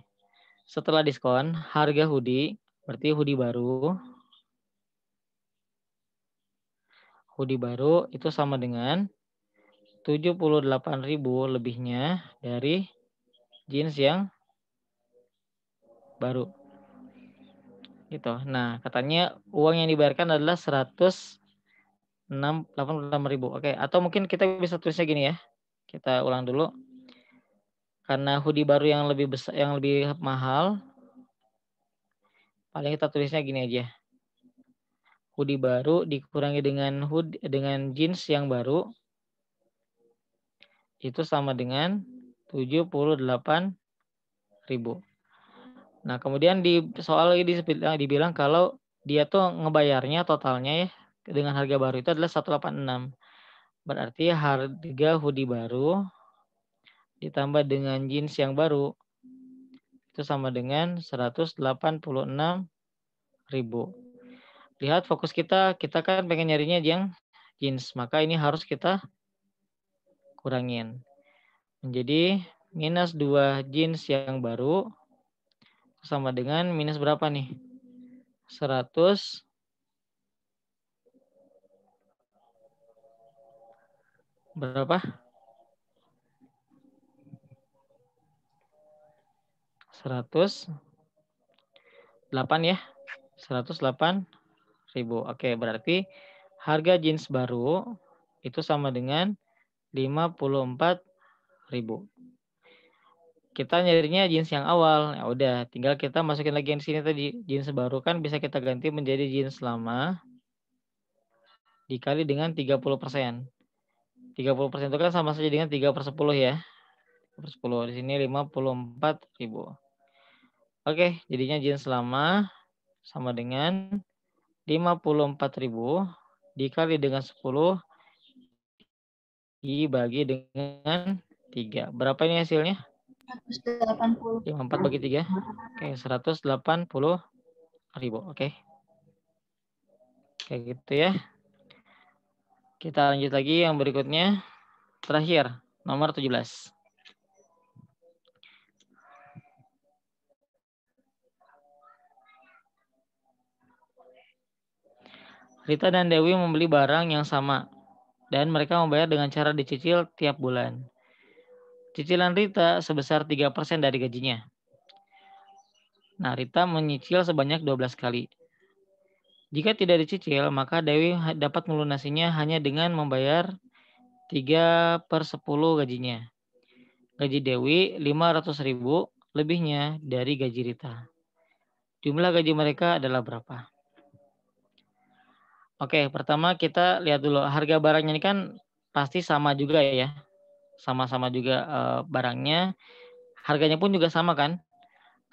Setelah diskon, harga hoodie, berarti hoodie baru. Hoodie baru itu sama dengan 78.000 lebihnya dari jeans yang baru. Gitu. Nah, katanya uang yang dibayarkan adalah 186.000. Oke, atau mungkin kita bisa tulisnya gini ya. Kita ulang dulu. Karena hoodie baru yang lebih besar, yang lebih mahal, paling kita tulisnya gini aja. Hoodie baru dikurangi dengan hood dengan jeans yang baru itu sama dengan 78 ribu. Nah, kemudian di soal ini dibilang, dibilang kalau dia tuh ngebayarnya totalnya ya dengan harga baru itu adalah 186. Berarti harga hoodie baru ditambah dengan jeans yang baru itu sama dengan 186 ribu. Lihat fokus kita, kita kan pengen nyarinya yang jeans, maka ini harus kita kurangin. Menjadi minus 2 jeans yang baru sama dengan minus berapa nih? 186 berapa? 108 ya. 108 ribu. Oke, berarti harga jeans baru itu sama dengan 54 ribu. Kita nyarinya jeans yang awal. Ya udah, tinggal kita masukin lagi yang di sini tadi. Jeans baru kan bisa kita ganti menjadi jeans lama dikali dengan 30% tiga puluh persen itu kan sama saja dengan tiga per sepuluh ya. 3 per 10. Di sini empat ribu. Oke, jadinya jin selama sama dengan lima puluh empat ribu dikali dengan sepuluh dibagi dengan tiga Berapa ini hasilnya? 180. 54 bagi 3. Oke, puluh ribu. Oke. Kayak gitu ya. Kita lanjut lagi yang berikutnya. Terakhir, nomor 17. Rita dan Dewi membeli barang yang sama dan mereka membayar dengan cara dicicil tiap bulan. Cicilan Rita sebesar 3% dari gajinya. Nah, Rita menyicil sebanyak 12 kali. Jika tidak dicicil, maka Dewi dapat melunasinya hanya dengan membayar 3 per 10 gajinya. Gaji Dewi 500 ribu lebihnya dari gaji Rita. Jumlah gaji mereka adalah berapa? Oke, pertama kita lihat dulu harga barangnya ini kan pasti sama juga ya. Sama-sama juga eh, barangnya. Harganya pun juga sama kan?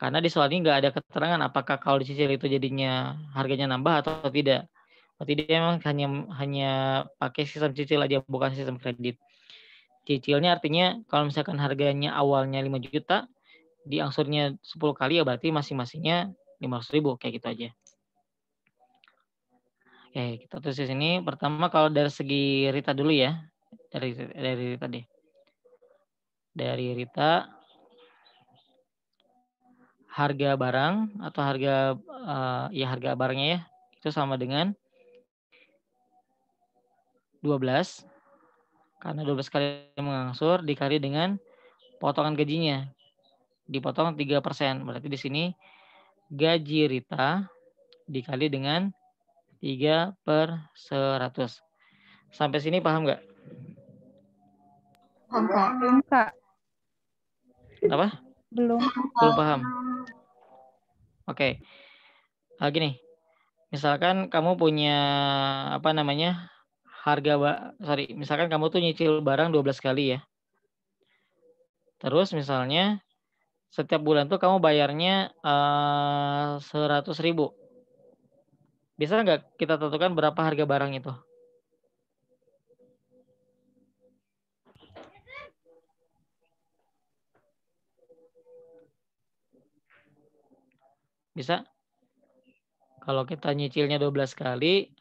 Karena di soal ini nggak ada keterangan apakah kalau dicicil itu jadinya harganya nambah atau tidak. Berarti dia memang hanya hanya pakai sistem cicil aja bukan sistem kredit. Cicilnya artinya kalau misalkan harganya awalnya 5 juta, diangsurnya 10 kali ya berarti masing-masingnya 500 ribu kayak gitu aja. Oke, kita gitu. tulis di sini. Pertama kalau dari segi Rita dulu ya. Dari dari Rita deh. Dari Rita harga barang atau harga uh, ya harga barangnya ya itu sama dengan 12 karena 12 kali mengangsur dikali dengan potongan gajinya dipotong 3%. Berarti di sini gaji Rita dikali dengan 3 per 100. Sampai sini paham nggak? Paham, Kak. Apa? Belum. Belum paham. Oke. Okay. Uh, eh, gini. Misalkan kamu punya apa namanya? harga sorry, misalkan kamu tuh nyicil barang 12 kali ya. Terus misalnya setiap bulan tuh kamu bayarnya eh, seratus uh, ribu. Bisa nggak kita tentukan berapa harga barang itu? Bisa? Kalau kita nyicilnya 12 kali,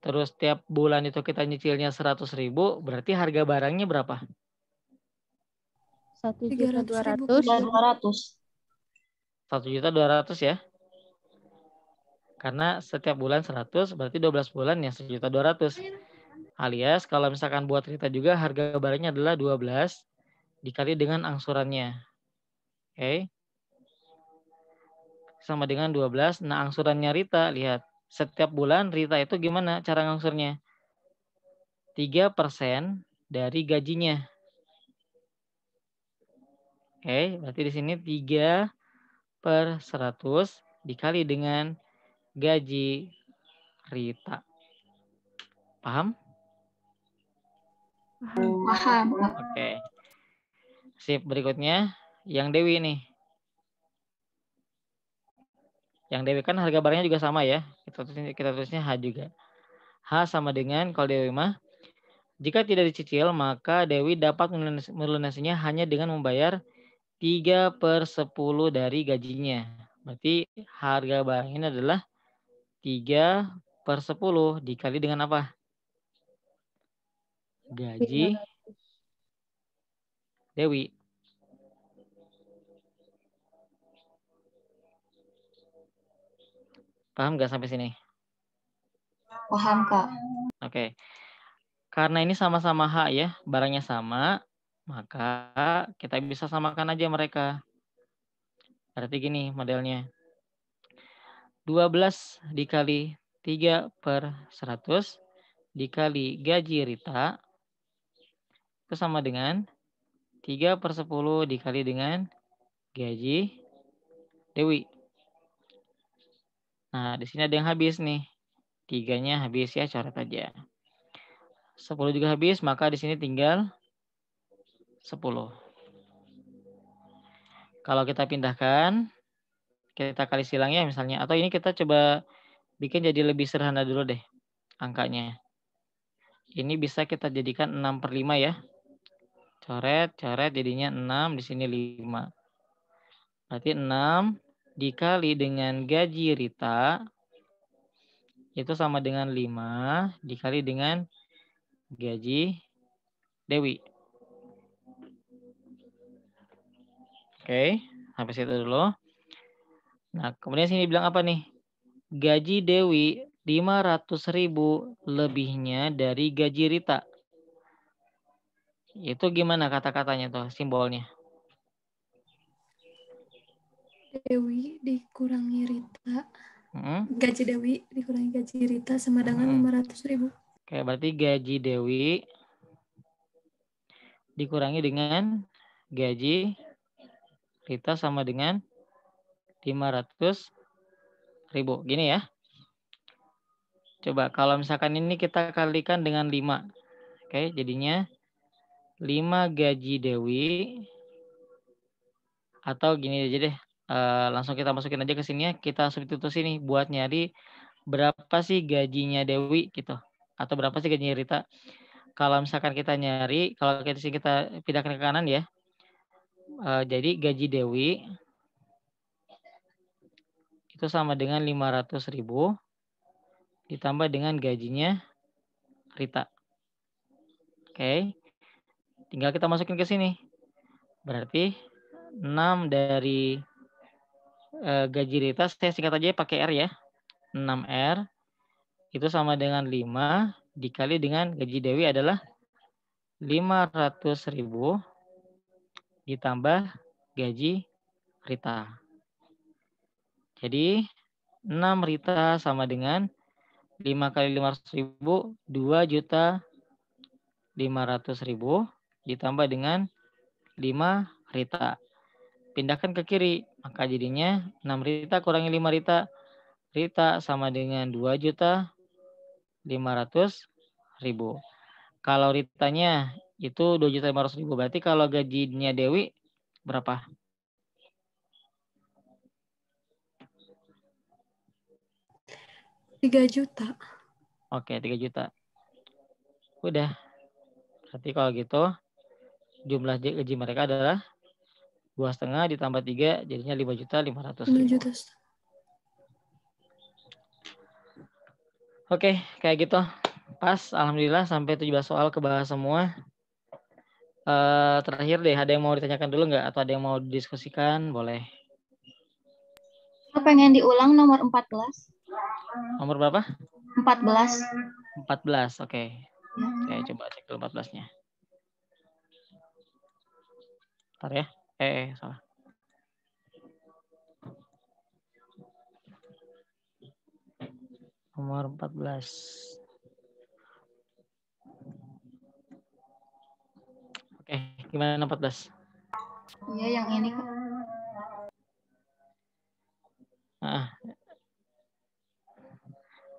terus tiap bulan itu kita nyicilnya 100 ribu, berarti harga barangnya berapa? 1 juta 200. 1 juta 200 ya. Karena setiap bulan 100, berarti 12 bulan ya 1 juta 200. Alias kalau misalkan buat Rita juga harga barangnya adalah 12 dikali dengan angsurannya. Oke. Okay sama dengan 12. Nah, angsurannya Rita, lihat. Setiap bulan Rita itu gimana cara ngangsurnya? 3% dari gajinya. Oke, berarti di sini 3 per 100 dikali dengan gaji Rita. Paham? Paham. Oke. Sip, berikutnya yang Dewi nih. Yang DW kan harga barangnya juga sama ya. Kita tulisnya, kita tulisnya H juga. H sama dengan kalau DW mah jika tidak dicicil, maka Dewi dapat melunasinya hanya dengan membayar 3 per 10 dari gajinya. Berarti harga barang ini adalah 3 per 10 dikali dengan apa? Gaji Dewi. Paham nggak sampai sini? Paham, Kak. Oke. Okay. Karena ini sama-sama hak ya, barangnya sama, maka kita bisa samakan aja mereka. Berarti gini modelnya. 12 dikali 3 per 100 dikali gaji Rita itu sama dengan 3 per 10 dikali dengan gaji Dewi. Nah, di sini ada yang habis nih. Tiganya habis ya, coret aja. sepuluh juga habis, maka di sini tinggal sepuluh Kalau kita pindahkan, kita kali silang ya misalnya. Atau ini kita coba bikin jadi lebih sederhana dulu deh angkanya. Ini bisa kita jadikan 6 per 5 ya. Coret, coret jadinya 6, di sini 5. Berarti 6 dikali dengan gaji Rita itu sama dengan 5 dikali dengan gaji Dewi. Oke, sampai situ dulu. Nah, kemudian sini bilang apa nih? Gaji Dewi 500.000 lebihnya dari gaji Rita. Itu gimana kata-katanya tuh simbolnya? Dewi dikurangi Rita. Hmm? Gaji Dewi dikurangi gaji Rita sama dengan hmm. lima hmm. ratus ribu. Oke, berarti gaji Dewi dikurangi dengan gaji Rita sama dengan 500 ribu. Gini ya. Coba kalau misalkan ini kita kalikan dengan 5. Oke, jadinya 5 gaji Dewi. Atau gini aja deh, Eh, langsung kita masukin aja ke sini ya. Kita substitusi nih buat nyari berapa sih gajinya Dewi gitu. Atau berapa sih gajinya Rita. Kalau misalkan kita nyari, kalau kita, kita pindah ke kanan ya. Uh, jadi gaji Dewi itu sama dengan 500 ribu ditambah dengan gajinya Rita. Oke. Okay. Tinggal kita masukin ke sini. Berarti 6 dari Eh, gaji Rita saya singkat aja ya, pakai R ya. 6R itu sama dengan 5 dikali dengan gaji Dewi adalah 500.000 ditambah gaji Rita. Jadi 6 Rita sama dengan 5 kali 500.000 2 juta 500.000 ditambah dengan 5 Rita. Pindahkan ke kiri maka jadinya 6 rita kurangi 5 rita. Rita sama dengan 2 juta 500 ribu. Kalau ritanya itu 2 juta 500 ribu. Berarti kalau gajinya Dewi berapa? Tiga juta. Oke, tiga juta. Udah. Berarti kalau gitu jumlah gaji mereka adalah dua setengah ditambah tiga jadinya lima juta lima ratus Oke, oke kayak gitu pas alhamdulillah sampai 17 soal kebahas semua uh, terakhir deh ada yang mau ditanyakan dulu nggak atau ada yang mau didiskusikan boleh Aku pengen diulang nomor 14 nomor berapa 14 14 oke hmm. okay. saya coba cek dulu 14 nya Ntar ya. Eh, eh salah. Nomor 14. Oke, gimana 14? Iya, yang ini. Ah.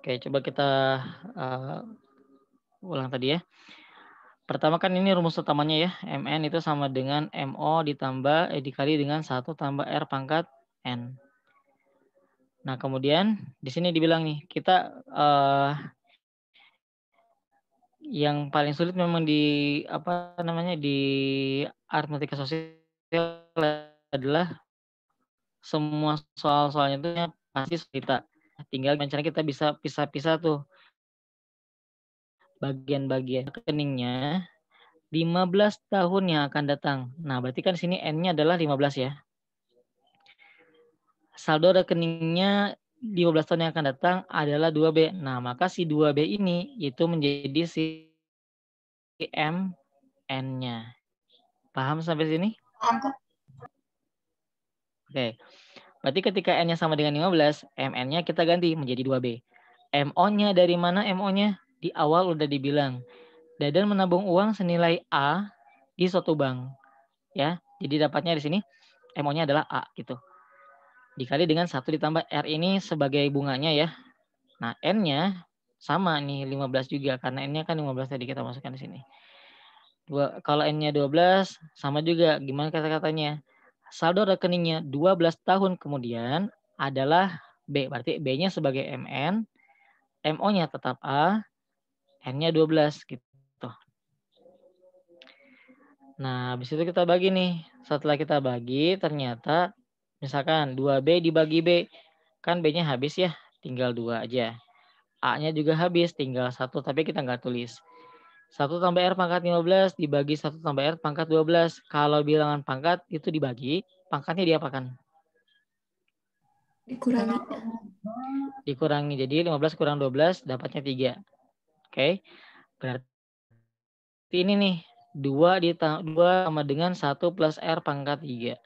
Oke, coba kita uh, ulang tadi ya. Pertama kan ini rumus utamanya ya. MN itu sama dengan MO ditambah, eh, dikali dengan 1 tambah R pangkat N. Nah, kemudian di sini dibilang nih, kita uh, yang paling sulit memang di apa namanya di aritmatika sosial adalah semua soal-soalnya itu pasti sulit. Tinggal mencari kita bisa pisah-pisah tuh bagian-bagian rekeningnya 15 tahun yang akan datang. Nah, berarti kan sini N-nya adalah 15 ya. Saldo rekeningnya 15 tahun yang akan datang adalah 2B. Nah, maka si 2B ini itu menjadi si M N-nya. Paham sampai sini? Paham. Oke. Berarti ketika N-nya sama dengan 15, MN-nya kita ganti menjadi 2B. MO-nya dari mana MO-nya? di awal udah dibilang Dadan menabung uang senilai A di suatu bank. Ya, jadi dapatnya di sini MO-nya adalah A gitu. Dikali dengan satu ditambah R ini sebagai bunganya ya. Nah, N-nya sama nih 15 juga karena N-nya kan 15 tadi kita masukkan di sini. Dua, kalau N-nya 12 sama juga gimana kata-katanya? Saldo rekeningnya 12 tahun kemudian adalah B. Berarti B-nya sebagai MN, MO-nya tetap A, N-nya 12 gitu. Nah, habis itu kita bagi nih. Setelah kita bagi, ternyata misalkan 2B dibagi B. Kan B-nya habis ya, tinggal 2 aja. A-nya juga habis, tinggal 1, tapi kita nggak tulis. 1 tambah R pangkat 15 dibagi 1 tambah R pangkat 12. Kalau bilangan pangkat itu dibagi, pangkatnya diapakan? Dikurangi. Dikurangi. Jadi 15 kurang 12 dapatnya 3. Oke. Berarti ini nih 2 ditambah 2 sama dengan 1 plus R pangkat 3.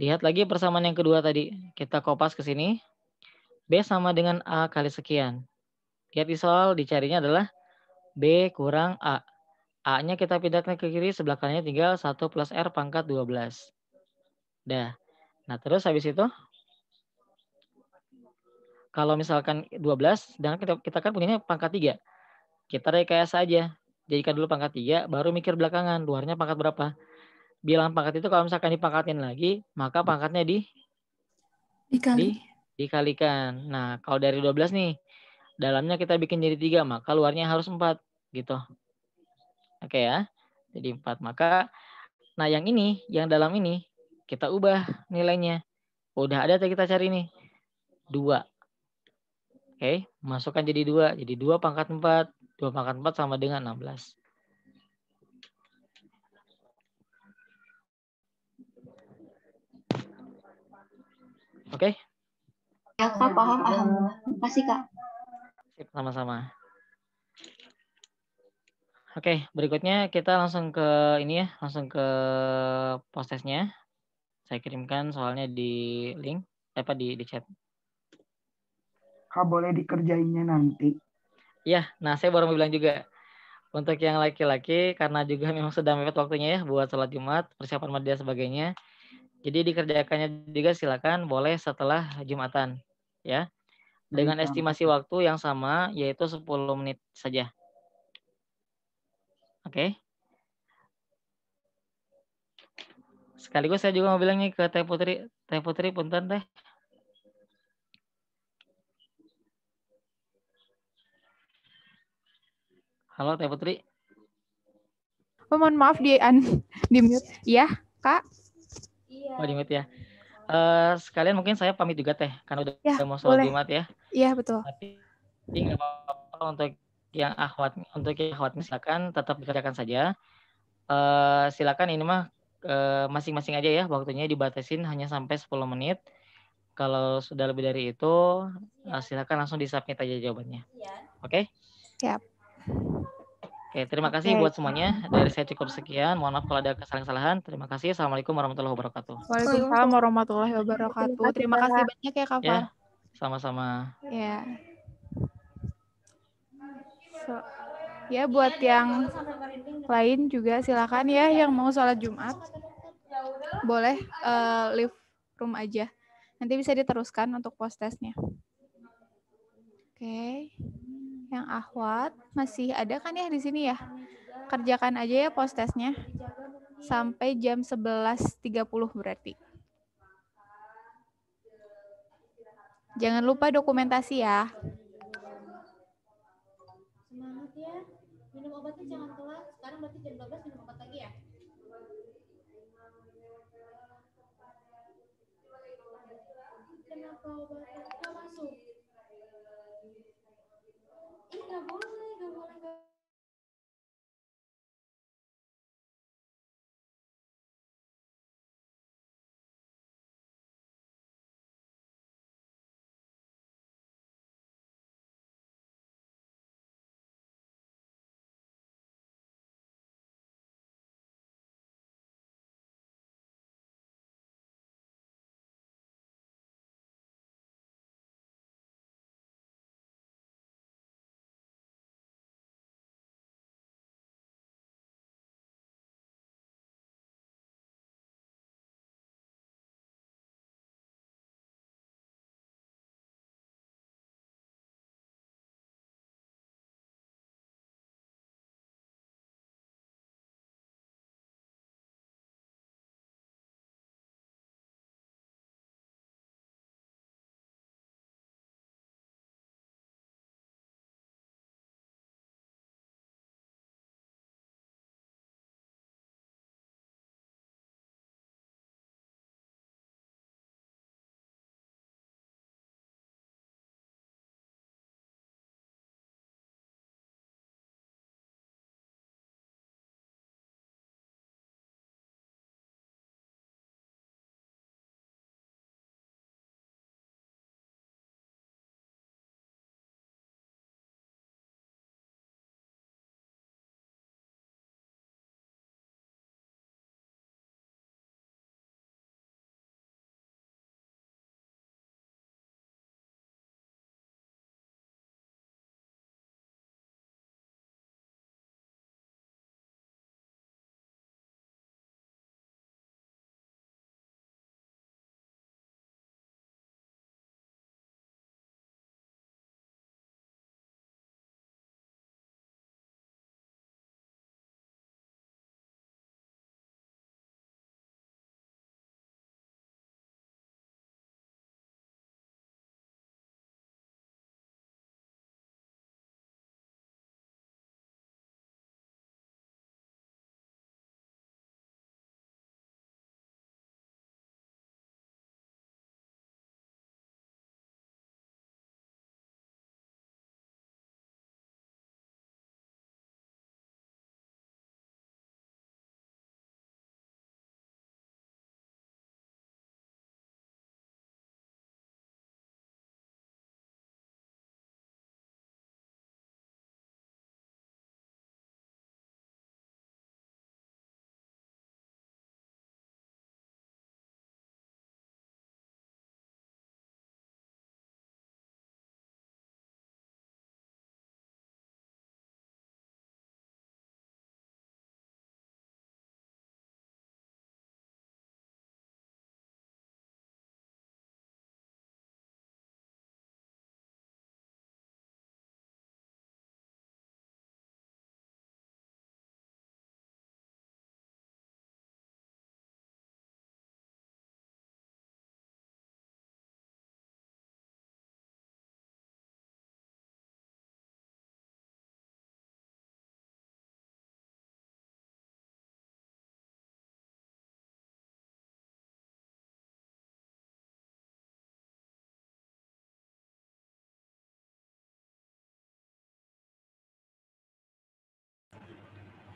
Lihat lagi persamaan yang kedua tadi. Kita kopas ke sini. B sama dengan A kali sekian. Lihat di soal dicarinya adalah B kurang A. A-nya kita pindahkan ke kiri, sebelah kanannya tinggal 1 plus R pangkat 12. Dah. Nah, terus habis itu kalau misalkan 12 dan kita, kita kan punya pangkat 3. Kita rekayasa aja. Jadikan dulu pangkat 3 baru mikir belakangan luarnya pangkat berapa. Bilang pangkat itu kalau misalkan dipangkatin lagi, maka pangkatnya di dikali di, dikalikan. Nah, kalau dari 12 nih dalamnya kita bikin jadi 3, maka luarnya harus 4 gitu. Oke okay ya. Jadi 4. Maka nah yang ini, yang dalam ini kita ubah nilainya. Udah ada kita cari nih. 2. Oke, okay, masukkan jadi dua, Jadi dua pangkat empat, dua pangkat empat sama dengan enam belas. Oke? Okay? Ya, Kak, paham, paham. kasih Kak. Sama-sama. Oke, okay, berikutnya kita langsung ke ini ya, langsung ke prosesnya. Saya kirimkan soalnya di link, eh, apa di, di chat. Kak boleh dikerjainnya nanti. Ya, nah saya baru mau bilang juga untuk yang laki-laki karena juga memang sudah mepet waktunya ya buat sholat Jumat, persiapan media sebagainya. Jadi dikerjakannya juga silakan boleh setelah Jumatan ya. Dengan iya. estimasi waktu yang sama yaitu 10 menit saja. Oke. Okay. Sekaligus saya juga mau bilang nih ke Teh Putri, Teh Putri punten Teh. Halo Teh Putri. Oh, mohon maaf di un, di mute ya, Kak. Iya. Oh, di mute ya. Uh, sekalian mungkin saya pamit juga Teh karena udah ya, mau sholat Jumat ya. Iya, betul. Tapi apa-apa untuk yang akhwat untuk yang akhwat misalkan tetap dikerjakan saja. Uh, silakan ini mah masing eh, masing-masing aja ya waktunya dibatasin hanya sampai 10 menit. Kalau sudah lebih dari itu, ya. silakan langsung di disubmit aja jawabannya. Iya. Oke? Okay? Siap. Ya. Oke, terima kasih okay. buat semuanya. Dari saya cukup sekian. Mohon maaf kalau ada kesalahan-kesalahan. Terima kasih. Assalamualaikum warahmatullahi wabarakatuh. Waalaikumsalam warahmatullahi wabarakatuh. Terima kasih banyak ya, Kak Ya, sama-sama. Ya. So, ya buat yang lain juga silakan ya yang mau sholat Jumat boleh uh, leave room aja. Nanti bisa diteruskan untuk post testnya. Oke. Okay yang akhwat masih ada kan ya di sini ya? Kerjakan aja ya post testnya sampai jam 11.30 berarti. Jangan lupa dokumentasi ya. Semangat ya. Minum obatnya jangan telat. Sekarang berarti jam 12 minum obat lagi ya. Kenapa obat? যাব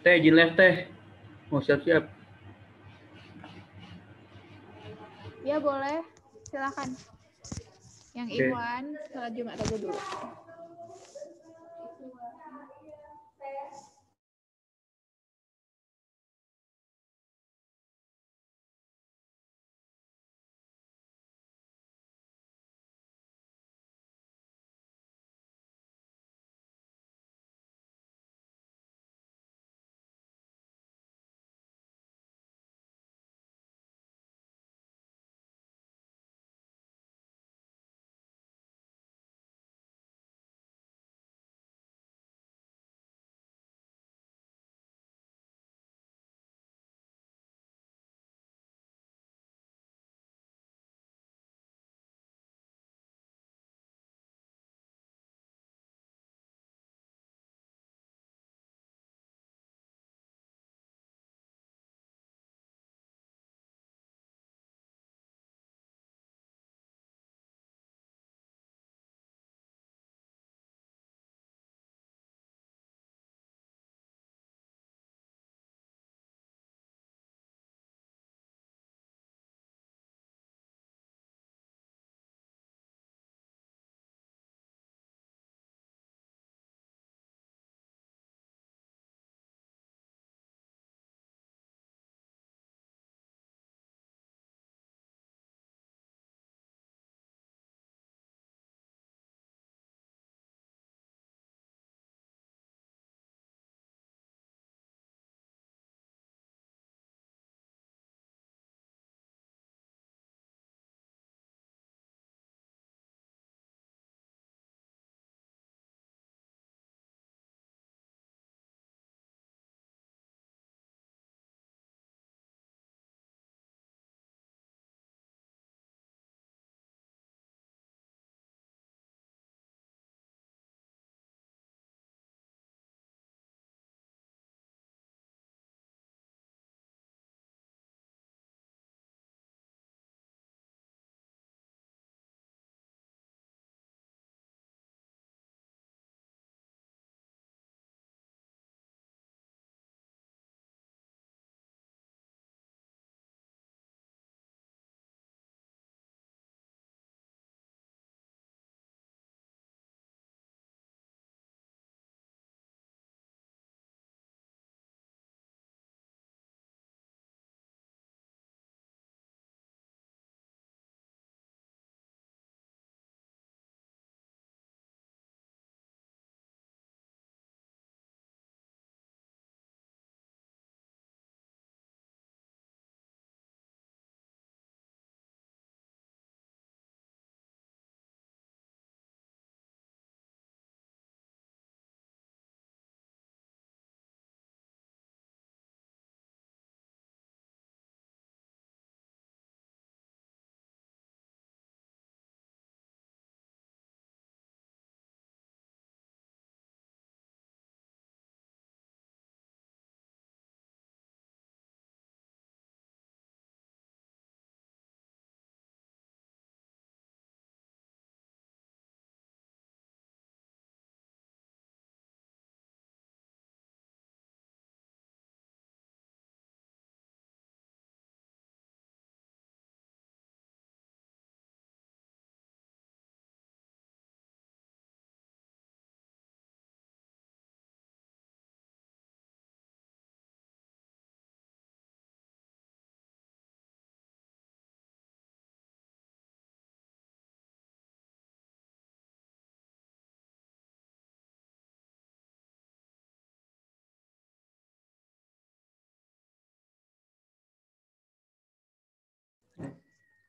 Teh, izin live teh. Mau oh, siap-siap. Ya boleh, silakan. Yang okay. Iwan, sholat Jumat aja dulu.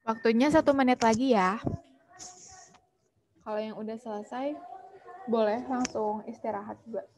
Waktunya satu menit lagi ya. Kalau yang udah selesai, boleh langsung istirahat juga.